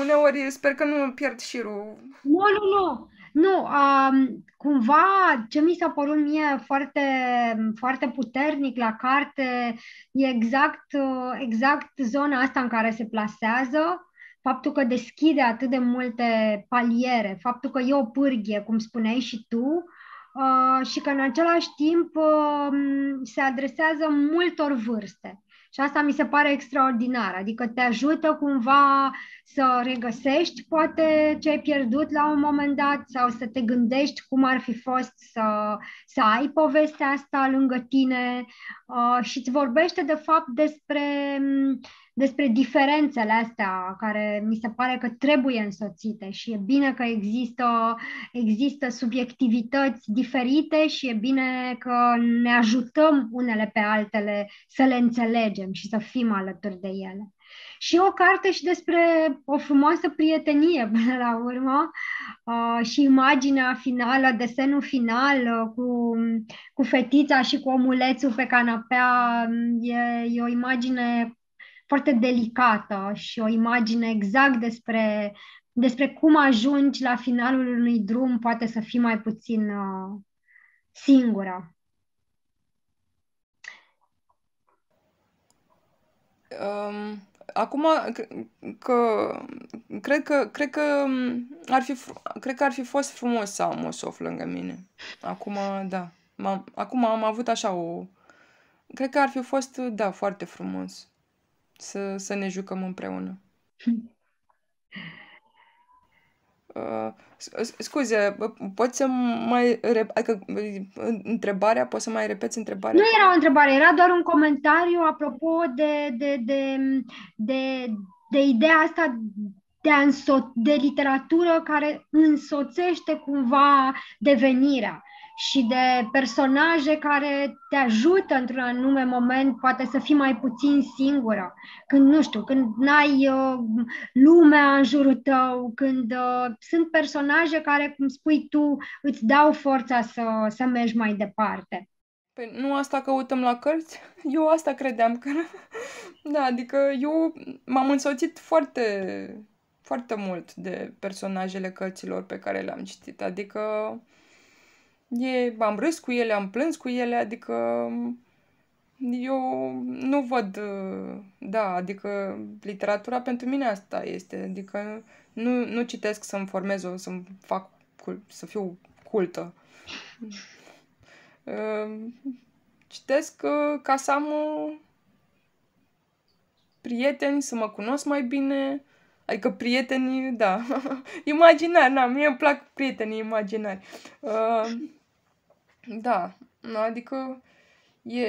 uneori sper că nu pierd șirul. Nu, nu, nu. Nu, um, cumva ce mi s-a părut mie foarte, foarte puternic la carte e exact, exact zona asta în care se plasează, faptul că deschide atât de multe paliere, faptul că e o pârghie, cum spuneai și tu, uh, Uh, și că în același timp uh, se adresează multor vârste. Și asta mi se pare extraordinar, adică te ajută cumva să regăsești poate ce ai pierdut la un moment dat sau să te gândești cum ar fi fost să, să ai povestea asta lângă tine uh, și îți vorbește de fapt despre despre diferențele astea care mi se pare că trebuie însoțite și e bine că există, există subiectivități diferite și e bine că ne ajutăm unele pe altele să le înțelegem și să fim alături de ele. Și o carte și despre o frumoasă prietenie până la urmă uh, și imaginea finală, desenul final uh, cu, cu fetița și cu omulețul pe canapea um, e, e o imagine foarte delicată și o imagine exact despre, despre cum ajungi la finalul unui drum, poate să fii mai puțin uh, singură. Um, acum că, cred că cred că ar fi cred că ar fi fost frumos să am o sof lângă mine. Acum, da. M-am, acum am avut așa o cred că ar fi fost da, foarte frumos să, să ne jucăm împreună. Uh, scuze, poți să mai... adică, întrebarea, poți să mai repeți întrebarea? Nu era o întrebare, era doar un comentariu apropo de, de, de, de, de ideea asta de, înso- de literatură care însoțește cumva devenirea și de personaje care te ajută într-un anume moment, poate să fii mai puțin singură, când, nu știu, când n-ai uh, lumea în jurul tău, când uh, sunt personaje care, cum spui tu, îți dau forța să, să mergi mai departe. Păi nu asta căutăm la cărți? Eu asta credeam că... da, adică eu m-am însoțit foarte, foarte mult de personajele cărților pe care le-am citit. Adică E, am râs cu ele, am plâns cu ele, adică eu nu văd, da, adică literatura pentru mine asta este, adică nu, nu citesc să-mi formez, să fac, să fiu cultă. Ehm, citesc uh, ca să am uh, prieteni, să mă cunosc mai bine, Adică prietenii, da, imaginari, na, mie îmi plac prietenii imaginari. Uh, da, adică e,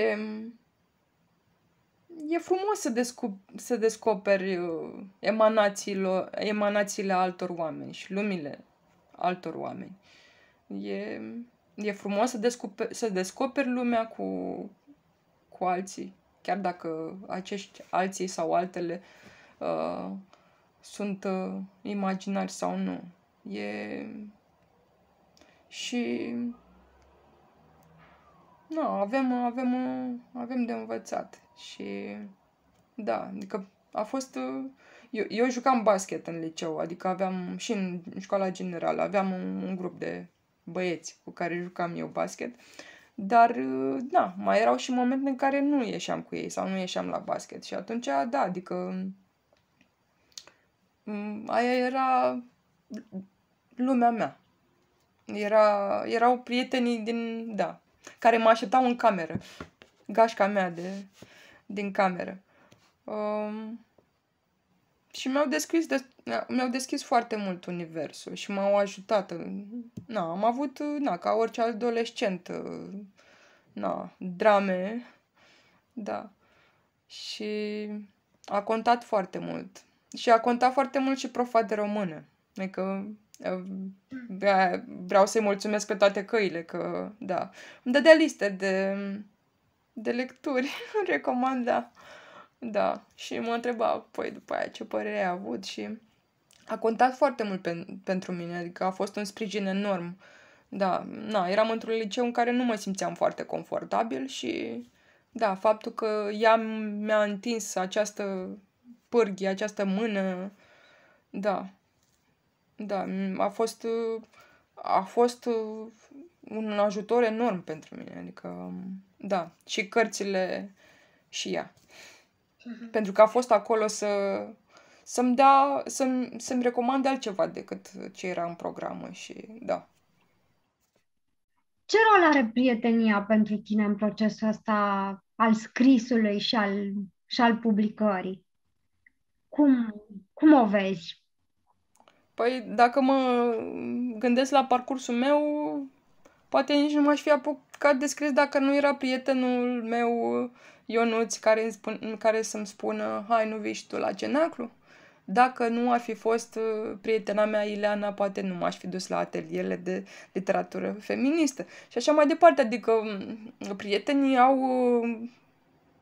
e frumos să, desco- să descoperi uh, emanațiile, altor oameni și lumile altor oameni. E, e frumos să, descoperi, să descoperi lumea cu, cu alții, chiar dacă acești alții sau altele uh, sunt uh, imaginari sau nu. E și nu, avem, avem, avem de învățat. Și da, adică a fost... Eu, eu jucam basket în liceu, adică aveam și în școala generală, aveam un, un grup de băieți cu care jucam eu basket, dar, da, mai erau și momente în care nu ieșeam cu ei sau nu ieșeam la basket și atunci, da, adică mm, aia era lumea mea. Era, erau prietenii din, da, care mă așteptau în cameră. Gașca mea de, din cameră. Um, și mi-au deschis, de, mi-au deschis foarte mult universul și m-au ajutat. Na, am avut, na, ca orice adolescent, uh, na, drame, da. Și a contat foarte mult. Și a contat foarte mult și profa de română. Adică Vreau să-i mulțumesc pe toate căile că, da, îmi dădea liste de, de lecturi, recomanda. Da. da, și mă întreba, păi, după aia ce părere ai avut și a contat foarte mult pe, pentru mine, adică a fost un sprijin enorm. Da, na, eram într-un liceu în care nu mă simțeam foarte confortabil și, da, faptul că ea mi-a întins această pârghie, această mână, da, da, a fost, uh, a fost uh, un ajutor enorm pentru mine. Adică, um, da, și cărțile și ea. Mhm. Pentru că a fost acolo să, să-mi dea, să-mi, să-mi recomande altceva decât ce era în programă și da. Ce rol are prietenia pentru tine în procesul ăsta al scrisului și al, și al publicării? Cum, cum o vezi? Păi dacă mă gândesc la parcursul meu, poate nici nu m-aș fi apucat de scris dacă nu era prietenul meu Ionuț care, îmi spun, care să-mi spună hai nu vii și tu la cenaclu. Dacă nu ar fi fost uh, prietena mea Ileana, poate nu m-aș fi dus la atelierele de literatură feministă. Și așa mai departe, adică mm, prietenii au uh,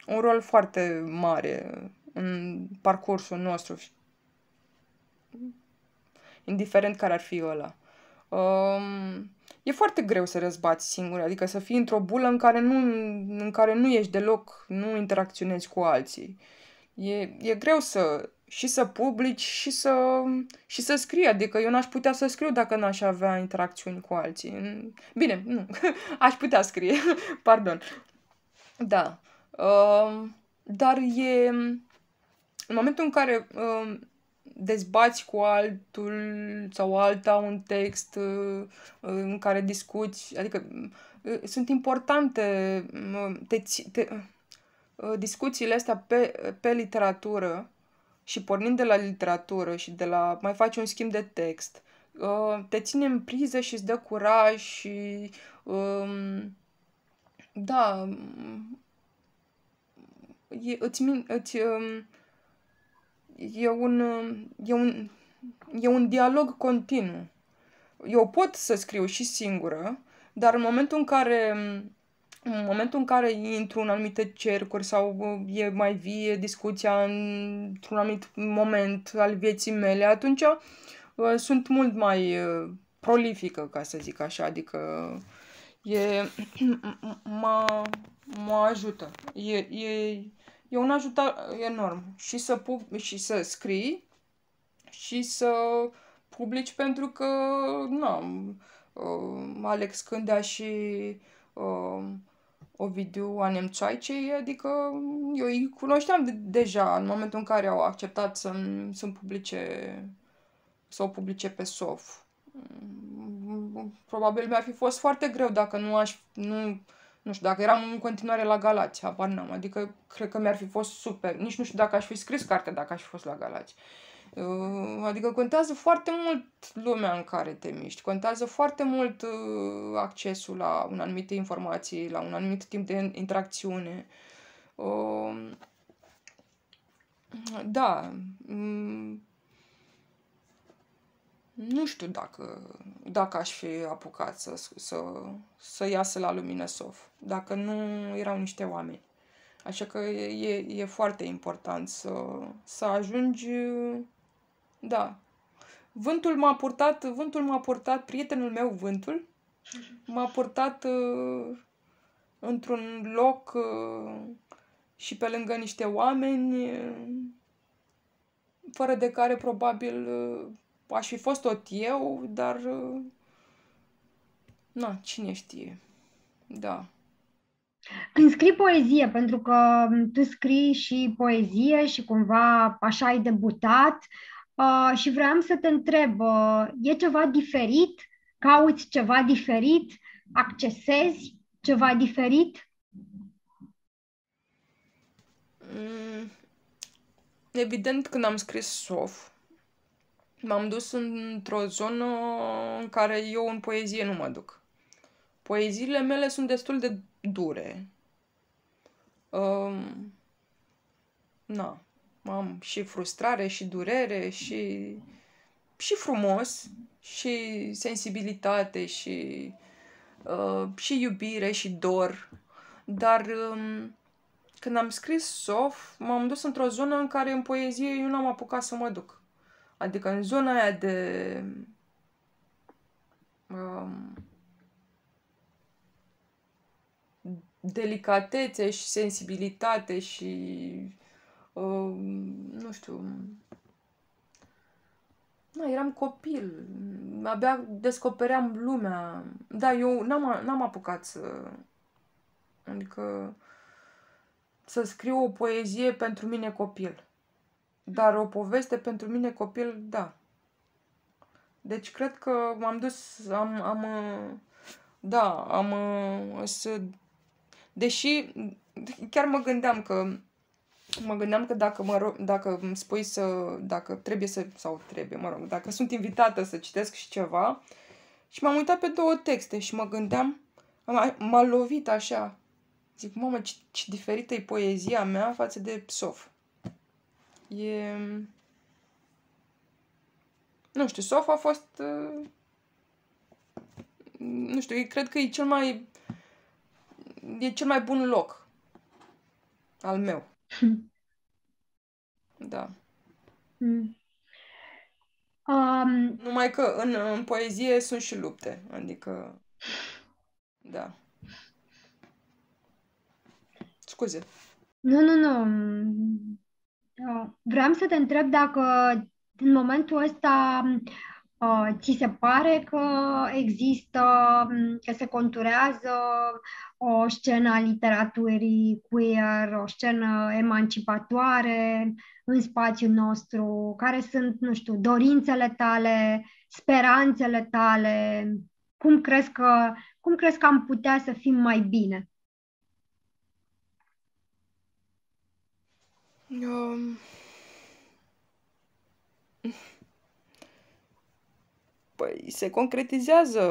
un rol foarte mare în parcursul nostru indiferent care ar fi ăla. Um, e foarte greu să răzbați singur, adică să fii într-o bulă în care nu, în care nu ești deloc, nu interacționezi cu alții. E, e greu să și să publici și să, și să scrii. Adică eu n-aș putea să scriu dacă n-aș avea interacțiuni cu alții. Bine, nu. Aș putea scrie. Pardon. Da. Uh, dar e... În momentul în care uh, dezbați cu altul sau alta un text uh, în care discuți, adică uh, sunt importante te, te, uh, discuțiile astea pe, pe literatură și pornind de la literatură și de la mai faci un schimb de text, te ține în priză și îți dă curaj și um, da, e, îți, îți um, e un, e un, e un dialog continuu. Eu pot să scriu și singură, dar în momentul în care în momentul în care intru în anumite cercuri sau e mai vie discuția într-un anumit moment al vieții mele, atunci uh, sunt mult mai uh, prolifică, ca să zic așa, adică e, mă, mă ajută. E, e, e un ajutor enorm. Și să, pub- și să scrii și să publici pentru că, nu, uh, Alex Cândea și uh, Ovidiu Anemțoaicei, adică eu îi cunoșteam de- deja în momentul în care au acceptat să să publice să o publice pe SOF. Mm, mm, mm, probabil mi-ar fi fost foarte greu dacă nu aș, nu, nu știu, dacă eram în continuare la Galați, habar n-am. Adică, cred că mi-ar fi fost super. Nici nu știu dacă aș fi scris cartea dacă aș fi fost la Galați. Uh, adică contează foarte mult lumea în care te miști, contează foarte mult uh, accesul la un anumite informații, la un anumit timp de interacțiune. Uh, da, mm, nu știu dacă, dacă aș fi apucat să, să, să iasă la lumină sof, dacă nu erau niște oameni. Așa că e, e foarte important să, să ajungi, da. Vântul m-a purtat, vântul m-a purtat, prietenul meu vântul m-a purtat uh, într-un loc uh, și pe lângă niște oameni uh, fără de care probabil uh, aș fi fost tot eu, dar... Uh, na, cine știe. Da. Când scrii poezie, pentru că um, tu scrii și poezie și cumva așa ai debutat uh, și vreau să te întreb, uh, e ceva diferit? Cauți ceva diferit? Accesezi ceva diferit? Mm, evident, când am scris SOF, m-am dus într-o zonă în care eu în poezie nu mă duc. Poeziile mele sunt destul de dure. Um, na, am și frustrare și durere și, și frumos și sensibilitate și, uh, și iubire și dor. Dar um, când am scris Sof, m-am dus într-o zonă în care în poezie eu n-am apucat să mă duc Adică în zona aia de... Um, delicatețe și sensibilitate și... Um, nu știu... Da, eram copil, abia descopeream lumea. Da, eu n-am, n-am apucat să... Adică să scriu o poezie pentru mine copil. Dar o poveste pentru mine copil, da. Deci cred că m-am dus, am, am, da, am, uh, să, deși chiar mă gândeam că mă gândeam că dacă, mă rog, dacă îmi spui să, dacă trebuie să, sau trebuie, mă rog, dacă sunt invitată să citesc și ceva, și m-am uitat pe două texte și mă gândeam, m-a lovit așa. Zic, mamă, ce, ce diferită e poezia mea față de psof E... Nu știu, Sof a fost... Nu știu, cred că e cel mai... E cel mai bun loc. Al meu. da. Hmm. Um... Numai că în, în poezie sunt și lupte. Adică... Da. Scuze. Nu, nu, nu. Uh, vreau să te întreb dacă în momentul ăsta uh, ți se pare că există, um, că se conturează o scenă a literaturii queer, o scenă emancipatoare în spațiul nostru? Care sunt, nu știu, dorințele tale, speranțele tale? Cum crezi că, cum crezi că am putea să fim mai bine? Um... Păi, se concretizează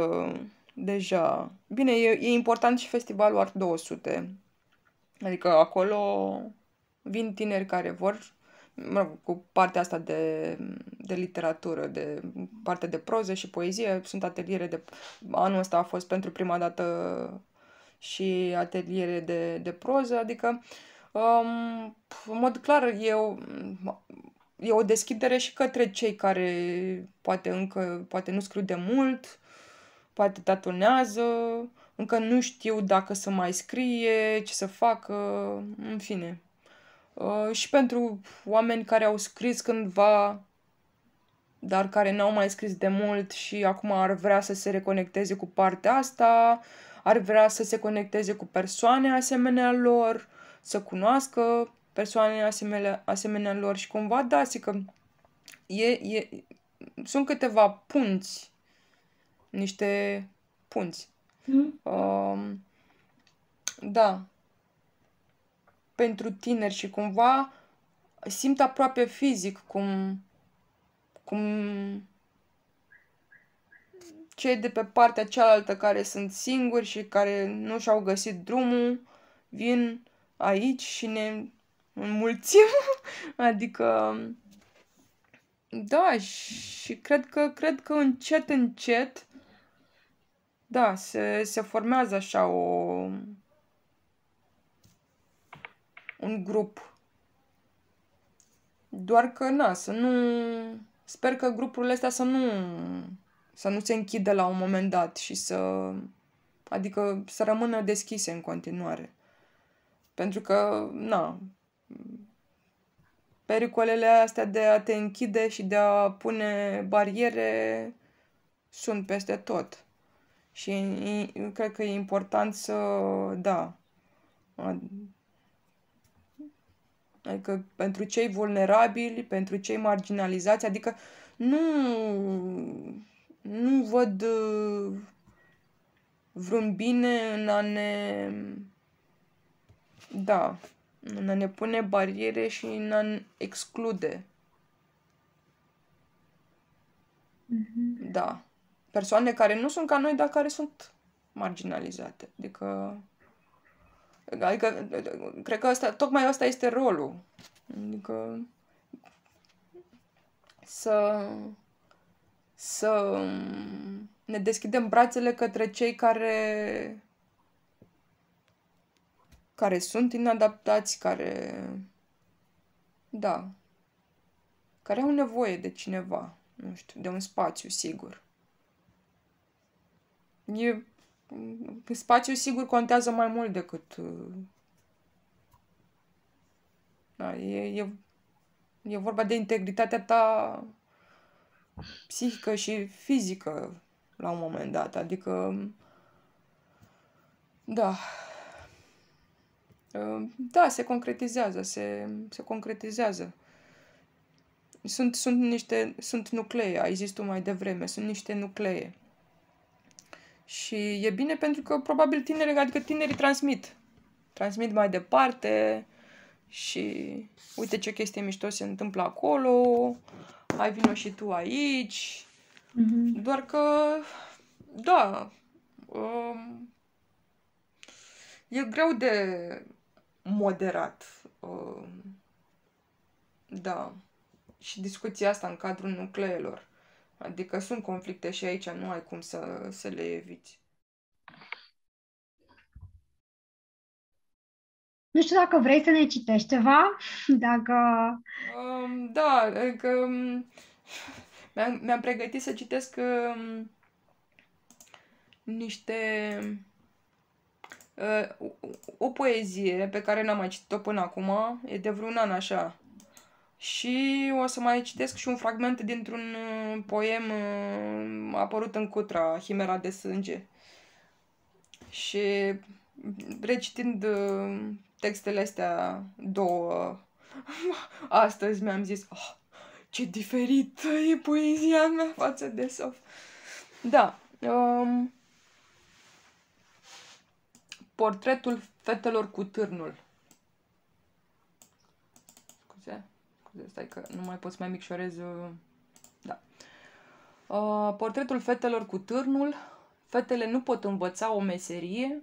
deja. Bine, e, e important și festivalul Art 200. Adică acolo vin tineri care vor cu partea asta de, de literatură, de parte de proză și poezie. Sunt ateliere de... Anul ăsta a fost pentru prima dată și ateliere de, de proză, adică uh, Um, în mod clar, e o, e o deschidere și către cei care poate încă, poate nu scriu de mult, poate tatunează, încă nu știu dacă să mai scrie, ce să facă, în fine. Uh, și pentru oameni care au scris cândva, dar care n-au mai scris de mult și acum ar vrea să se reconecteze cu partea asta, ar vrea să se conecteze cu persoane asemenea lor, să cunoască persoane asemenea, asemenea lor și cumva, da, că e, e, sunt câteva punți, niște punți. Mm. Uh, da. Pentru tineri și cumva simt aproape fizic cum, cum cei de pe partea cealaltă care sunt singuri și care nu și-au găsit drumul vin aici și ne înmulțim. adică, da, și cred că, cred că încet, încet, da, se, se formează așa o, un grup. Doar că, na, să nu... Sper că grupurile astea să nu, să nu se închidă la un moment dat și să... Adică să rămână deschise în continuare. Pentru că, na, pericolele astea de a te închide și de a pune bariere sunt peste tot. Și cred că e important să, da, adică pentru cei vulnerabili, pentru cei marginalizați, adică nu, nu văd uh, vreun bine în a ne da. În a ne pune bariere și în a exclude. Mhm. Da. Persoane care nu sunt ca noi, dar care sunt marginalizate. Adică... Adică, cred că asta, tocmai asta este rolul. Adică să, să ne deschidem brațele către cei care care sunt inadaptați, care... Da. Care au nevoie de cineva, nu știu, de un spațiu sigur. E... Spațiul sigur contează mai mult decât... Da, e, e, e vorba de integritatea ta psihică și fizică la un moment dat. Adică, da, Ehm, da, se concretizează, se, se concretizează. Sunt, sunt niște, sunt nuclee, ai zis tu mai devreme, sunt niște nuclee. Și e bine pentru că probabil tinerii, adică tinerii transmit. Transmit mai departe și uite ce chestie mișto se întâmplă acolo, Ai vino și tu aici. Mm-hmm. Doar că, da, um, e greu de moderat. Uh, da. Și discuția asta în cadrul nucleelor. Adică sunt conflicte și aici nu ai cum să, să le eviți. Nu știu dacă vrei să ne citești ceva, dacă... Um, da, că adică, um, mi-am, mi-am pregătit să citesc um, niște Uh, o poezie pe care n-am mai citit-o până acum, e de vreun an așa. Și o să mai citesc și un fragment dintr-un uh, poem uh, apărut în Cutra, Himera de sânge. Și recitind textele astea două, astăzi mi-am zis, oh, ce diferită e poezia mea față de Sof. Da, um, Portretul fetelor cu târnul. Scuze, scuze, stai că nu mai pot să mai micșorez. Uh, da. Uh, portretul fetelor cu târnul. Fetele nu pot învăța o meserie,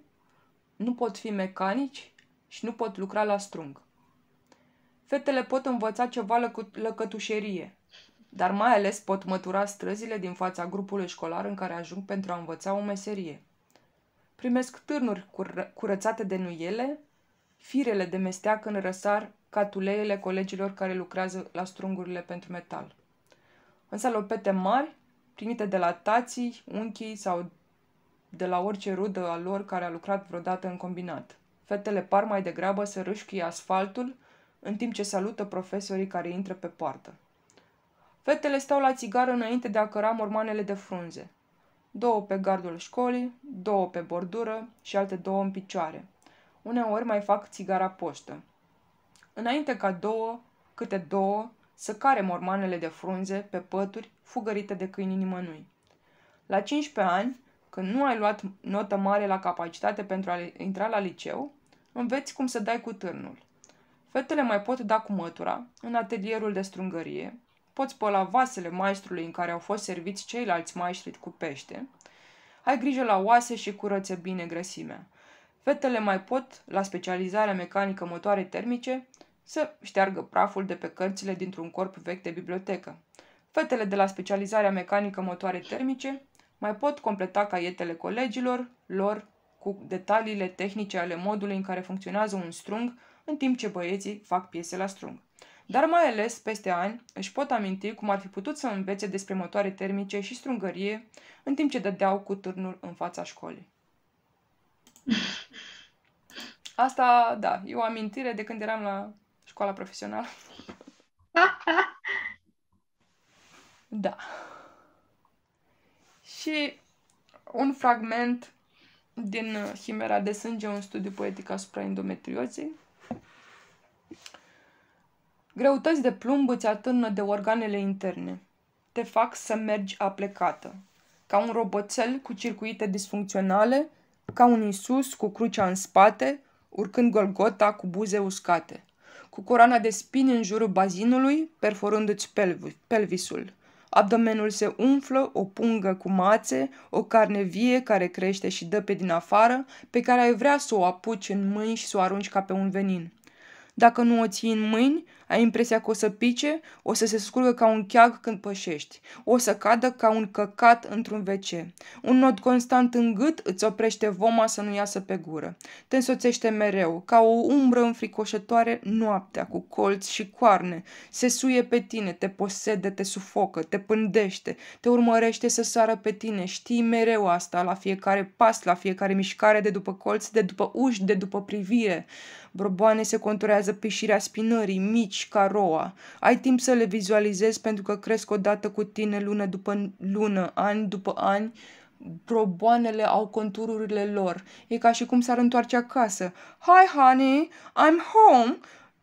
nu pot fi mecanici și nu pot lucra la strung. Fetele pot învăța ceva lăc- lăcătușerie, dar mai ales pot mătura străzile din fața grupului școlar în care ajung pentru a învăța o meserie – primesc târnuri curățate de nuiele, firele de mesteac în răsar ca colegilor care lucrează la strungurile pentru metal. În salopete mari, primite de la tații, unchii sau de la orice rudă a lor care a lucrat vreodată în combinat. Fetele par mai degrabă să râșchie asfaltul, în timp ce salută profesorii care intră pe poartă. Fetele stau la țigară înainte de a căra mormanele de frunze două pe gardul școlii, două pe bordură și alte două în picioare. Uneori mai fac țigara poștă. Înainte ca două, câte două, să care mormanele de frunze pe pături fugărite de câinii nimănui. La 15 ani, când nu ai luat notă mare la capacitate pentru a intra la liceu, înveți cum să dai cu târnul. Fetele mai pot da cu mătura, în atelierul de strungărie, poți spăla vasele maestrului în care au fost serviți ceilalți maestri cu pește, ai grijă la oase și curăță bine grăsimea. Fetele mai pot, la specializarea mecanică motoare termice, să șteargă praful de pe cărțile dintr-un corp vechi de bibliotecă. Fetele de la specializarea mecanică motoare termice mai pot completa caietele colegilor lor cu detaliile tehnice ale modului în care funcționează un strung, în timp ce băieții fac piese la strung dar mai ales peste ani își pot aminti cum ar fi putut să învețe despre motoare termice și strungărie în timp ce dădeau cu turnul în fața școlii. Asta, da, e o amintire de când eram la școala profesională. da. Și un fragment din Himera de sânge, un studiu poetic asupra endometriozei, Greutăți de plumb îți atârnă de organele interne. Te fac să mergi aplecată, ca un roboțel cu circuite disfuncționale, ca un Isus cu crucea în spate, urcând Golgota cu buze uscate, cu corana de spini în jurul bazinului, perforându-ți pelvisul. Abdomenul se umflă, o pungă cu mațe, o carne vie care crește și dă pe din afară, pe care ai vrea să o apuci în mâini și să o arunci ca pe un venin. Dacă nu o ții în mâini, ai impresia că o să pice, o să se scurgă ca un cheag când pășești, o să cadă ca un căcat într-un WC. Un nod constant în gât îți oprește voma să nu iasă pe gură. Te însoțește mereu, ca o umbră înfricoșătoare noaptea, cu colți și coarne. Se suie pe tine, te posede, te sufocă, te pândește, te urmărește să sară pe tine. Știi mereu asta, la fiecare pas, la fiecare mișcare, de după colți, de după uși, de după privire. Broboane se conturează pișirea spinării, mici, mici ca roa. Ai timp să le vizualizezi pentru că cresc odată cu tine lună după lună, ani după ani, Proboanele au contururile lor. E ca și cum s-ar întoarce acasă. Hi, honey, I'm home!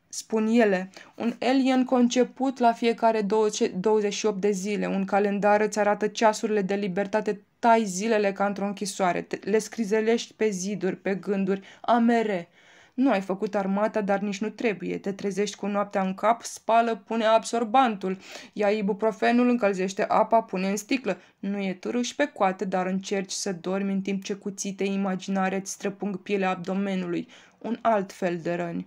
spun ele. Un alien conceput la fiecare 28 de zile. Un calendar îți arată ceasurile de libertate, tai zilele ca într-o închisoare. Te, le scrizelești pe ziduri, pe gânduri, amere. Nu ai făcut armata, dar nici nu trebuie. Te trezești cu noaptea în cap, spală, pune absorbantul. Ia ibuprofenul, încălzește apa, pune în sticlă. Nu e târâș pe coate, dar încerci să dormi în timp ce cuțite imaginare îți străpung pielea abdomenului. Un alt fel de răni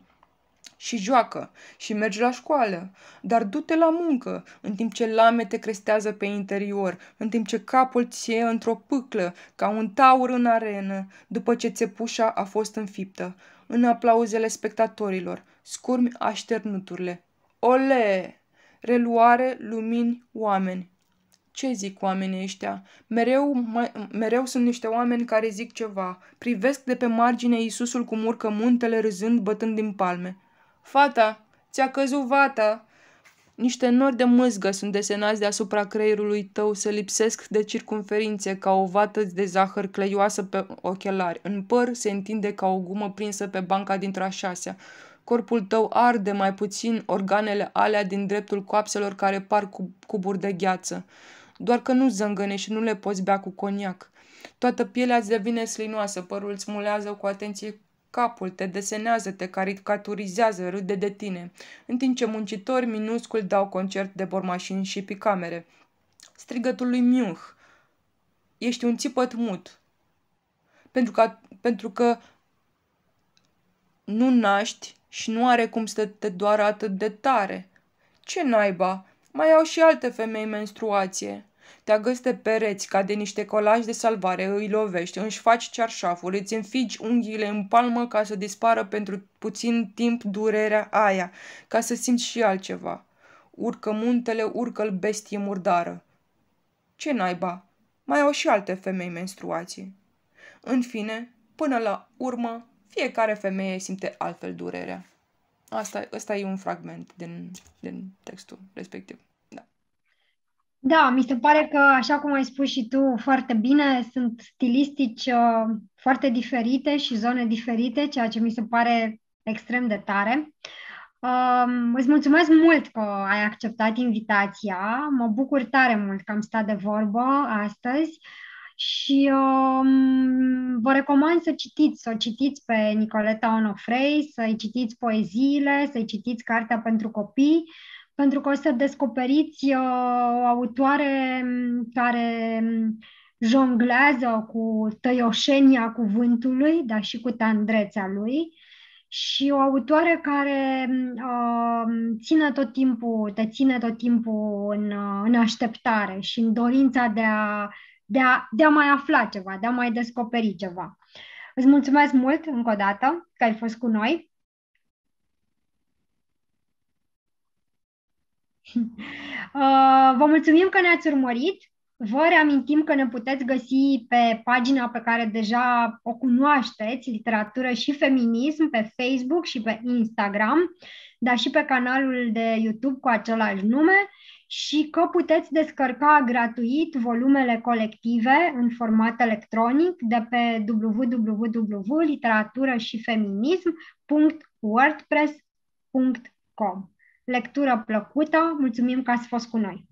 și joacă și mergi la școală, dar du-te la muncă, în timp ce lame te crestează pe interior, în timp ce capul ți e într-o pâclă, ca un taur în arenă, după ce țepușa a fost înfiptă, în aplauzele spectatorilor, scurmi așternuturile. Ole! Reluare, lumini, oameni. Ce zic oamenii ăștia? Mereu, mai, mereu sunt niște oameni care zic ceva. Privesc de pe margine Iisusul cum urcă muntele râzând, bătând din palme. Fata, ți-a căzut vata!" Niște nori de mâzgă sunt desenați deasupra creierului tău, să lipsesc de circumferințe ca o vată de zahăr cleioasă pe ochelari. În păr se întinde ca o gumă prinsă pe banca dintre a șasea. Corpul tău arde mai puțin organele alea din dreptul coapselor care par cu cuburi de gheață. Doar că nu zângăne și nu le poți bea cu coniac. Toată pielea îți devine slinoasă, părul îți mulează cu atenție capul, te desenează, te caricaturizează, râde de tine, în timp ce muncitori minuscul dau concert de bormașini și picamere. Strigătul lui Miuh. Ești un țipăt mut. Pentru că, pentru că nu naști și nu are cum să te doară atât de tare. Ce naiba? Mai au și alte femei menstruație. Te agăste pereți ca de niște colași de salvare, îi lovești, își faci cearșaful, îți înfigi unghiile în palmă ca să dispară pentru puțin timp durerea aia, ca să simți și altceva. Urcă muntele, urcă-l bestie murdară. Ce naiba? Mai au și alte femei menstruații. În fine, până la urmă, fiecare femeie simte altfel durerea. Asta, asta e un fragment din, din textul respectiv. Da, mi se pare că, așa cum ai spus și tu foarte bine, sunt stilistici uh, foarte diferite și zone diferite, ceea ce mi se pare extrem de tare. Uh, îți mulțumesc mult că ai acceptat invitația. Mă bucur tare mult că am stat de vorbă astăzi și uh, vă recomand să citiți, să o citiți pe Nicoleta Onofrei, să-i citiți poeziile, să-i citiți Cartea pentru copii. Uh, pentru că o să descoperiți uh, o autoare mm, care mm, jonglează cu tăioșenia cuvântului, dar și cu tandrețea lui, și o autoare care mm, uh, ține tot timpul, te ține tot timpul în, uh, în așteptare și în dorința de a, de, a, de a mai afla ceva, de a mai descoperi ceva. Îți mulțumesc mult încă o dată că ai fost cu noi Uh, vă mulțumim că ne-ați urmărit. Vă reamintim că ne puteți găsi pe pagina pe care deja o cunoașteți, literatură și feminism, pe Facebook și pe Instagram, dar și pe canalul de YouTube cu același nume și că puteți descărca gratuit volumele colective în format electronic de pe www.literatură și feminism.wordpress.com lectură plăcută. Mulțumim că ați fost cu noi!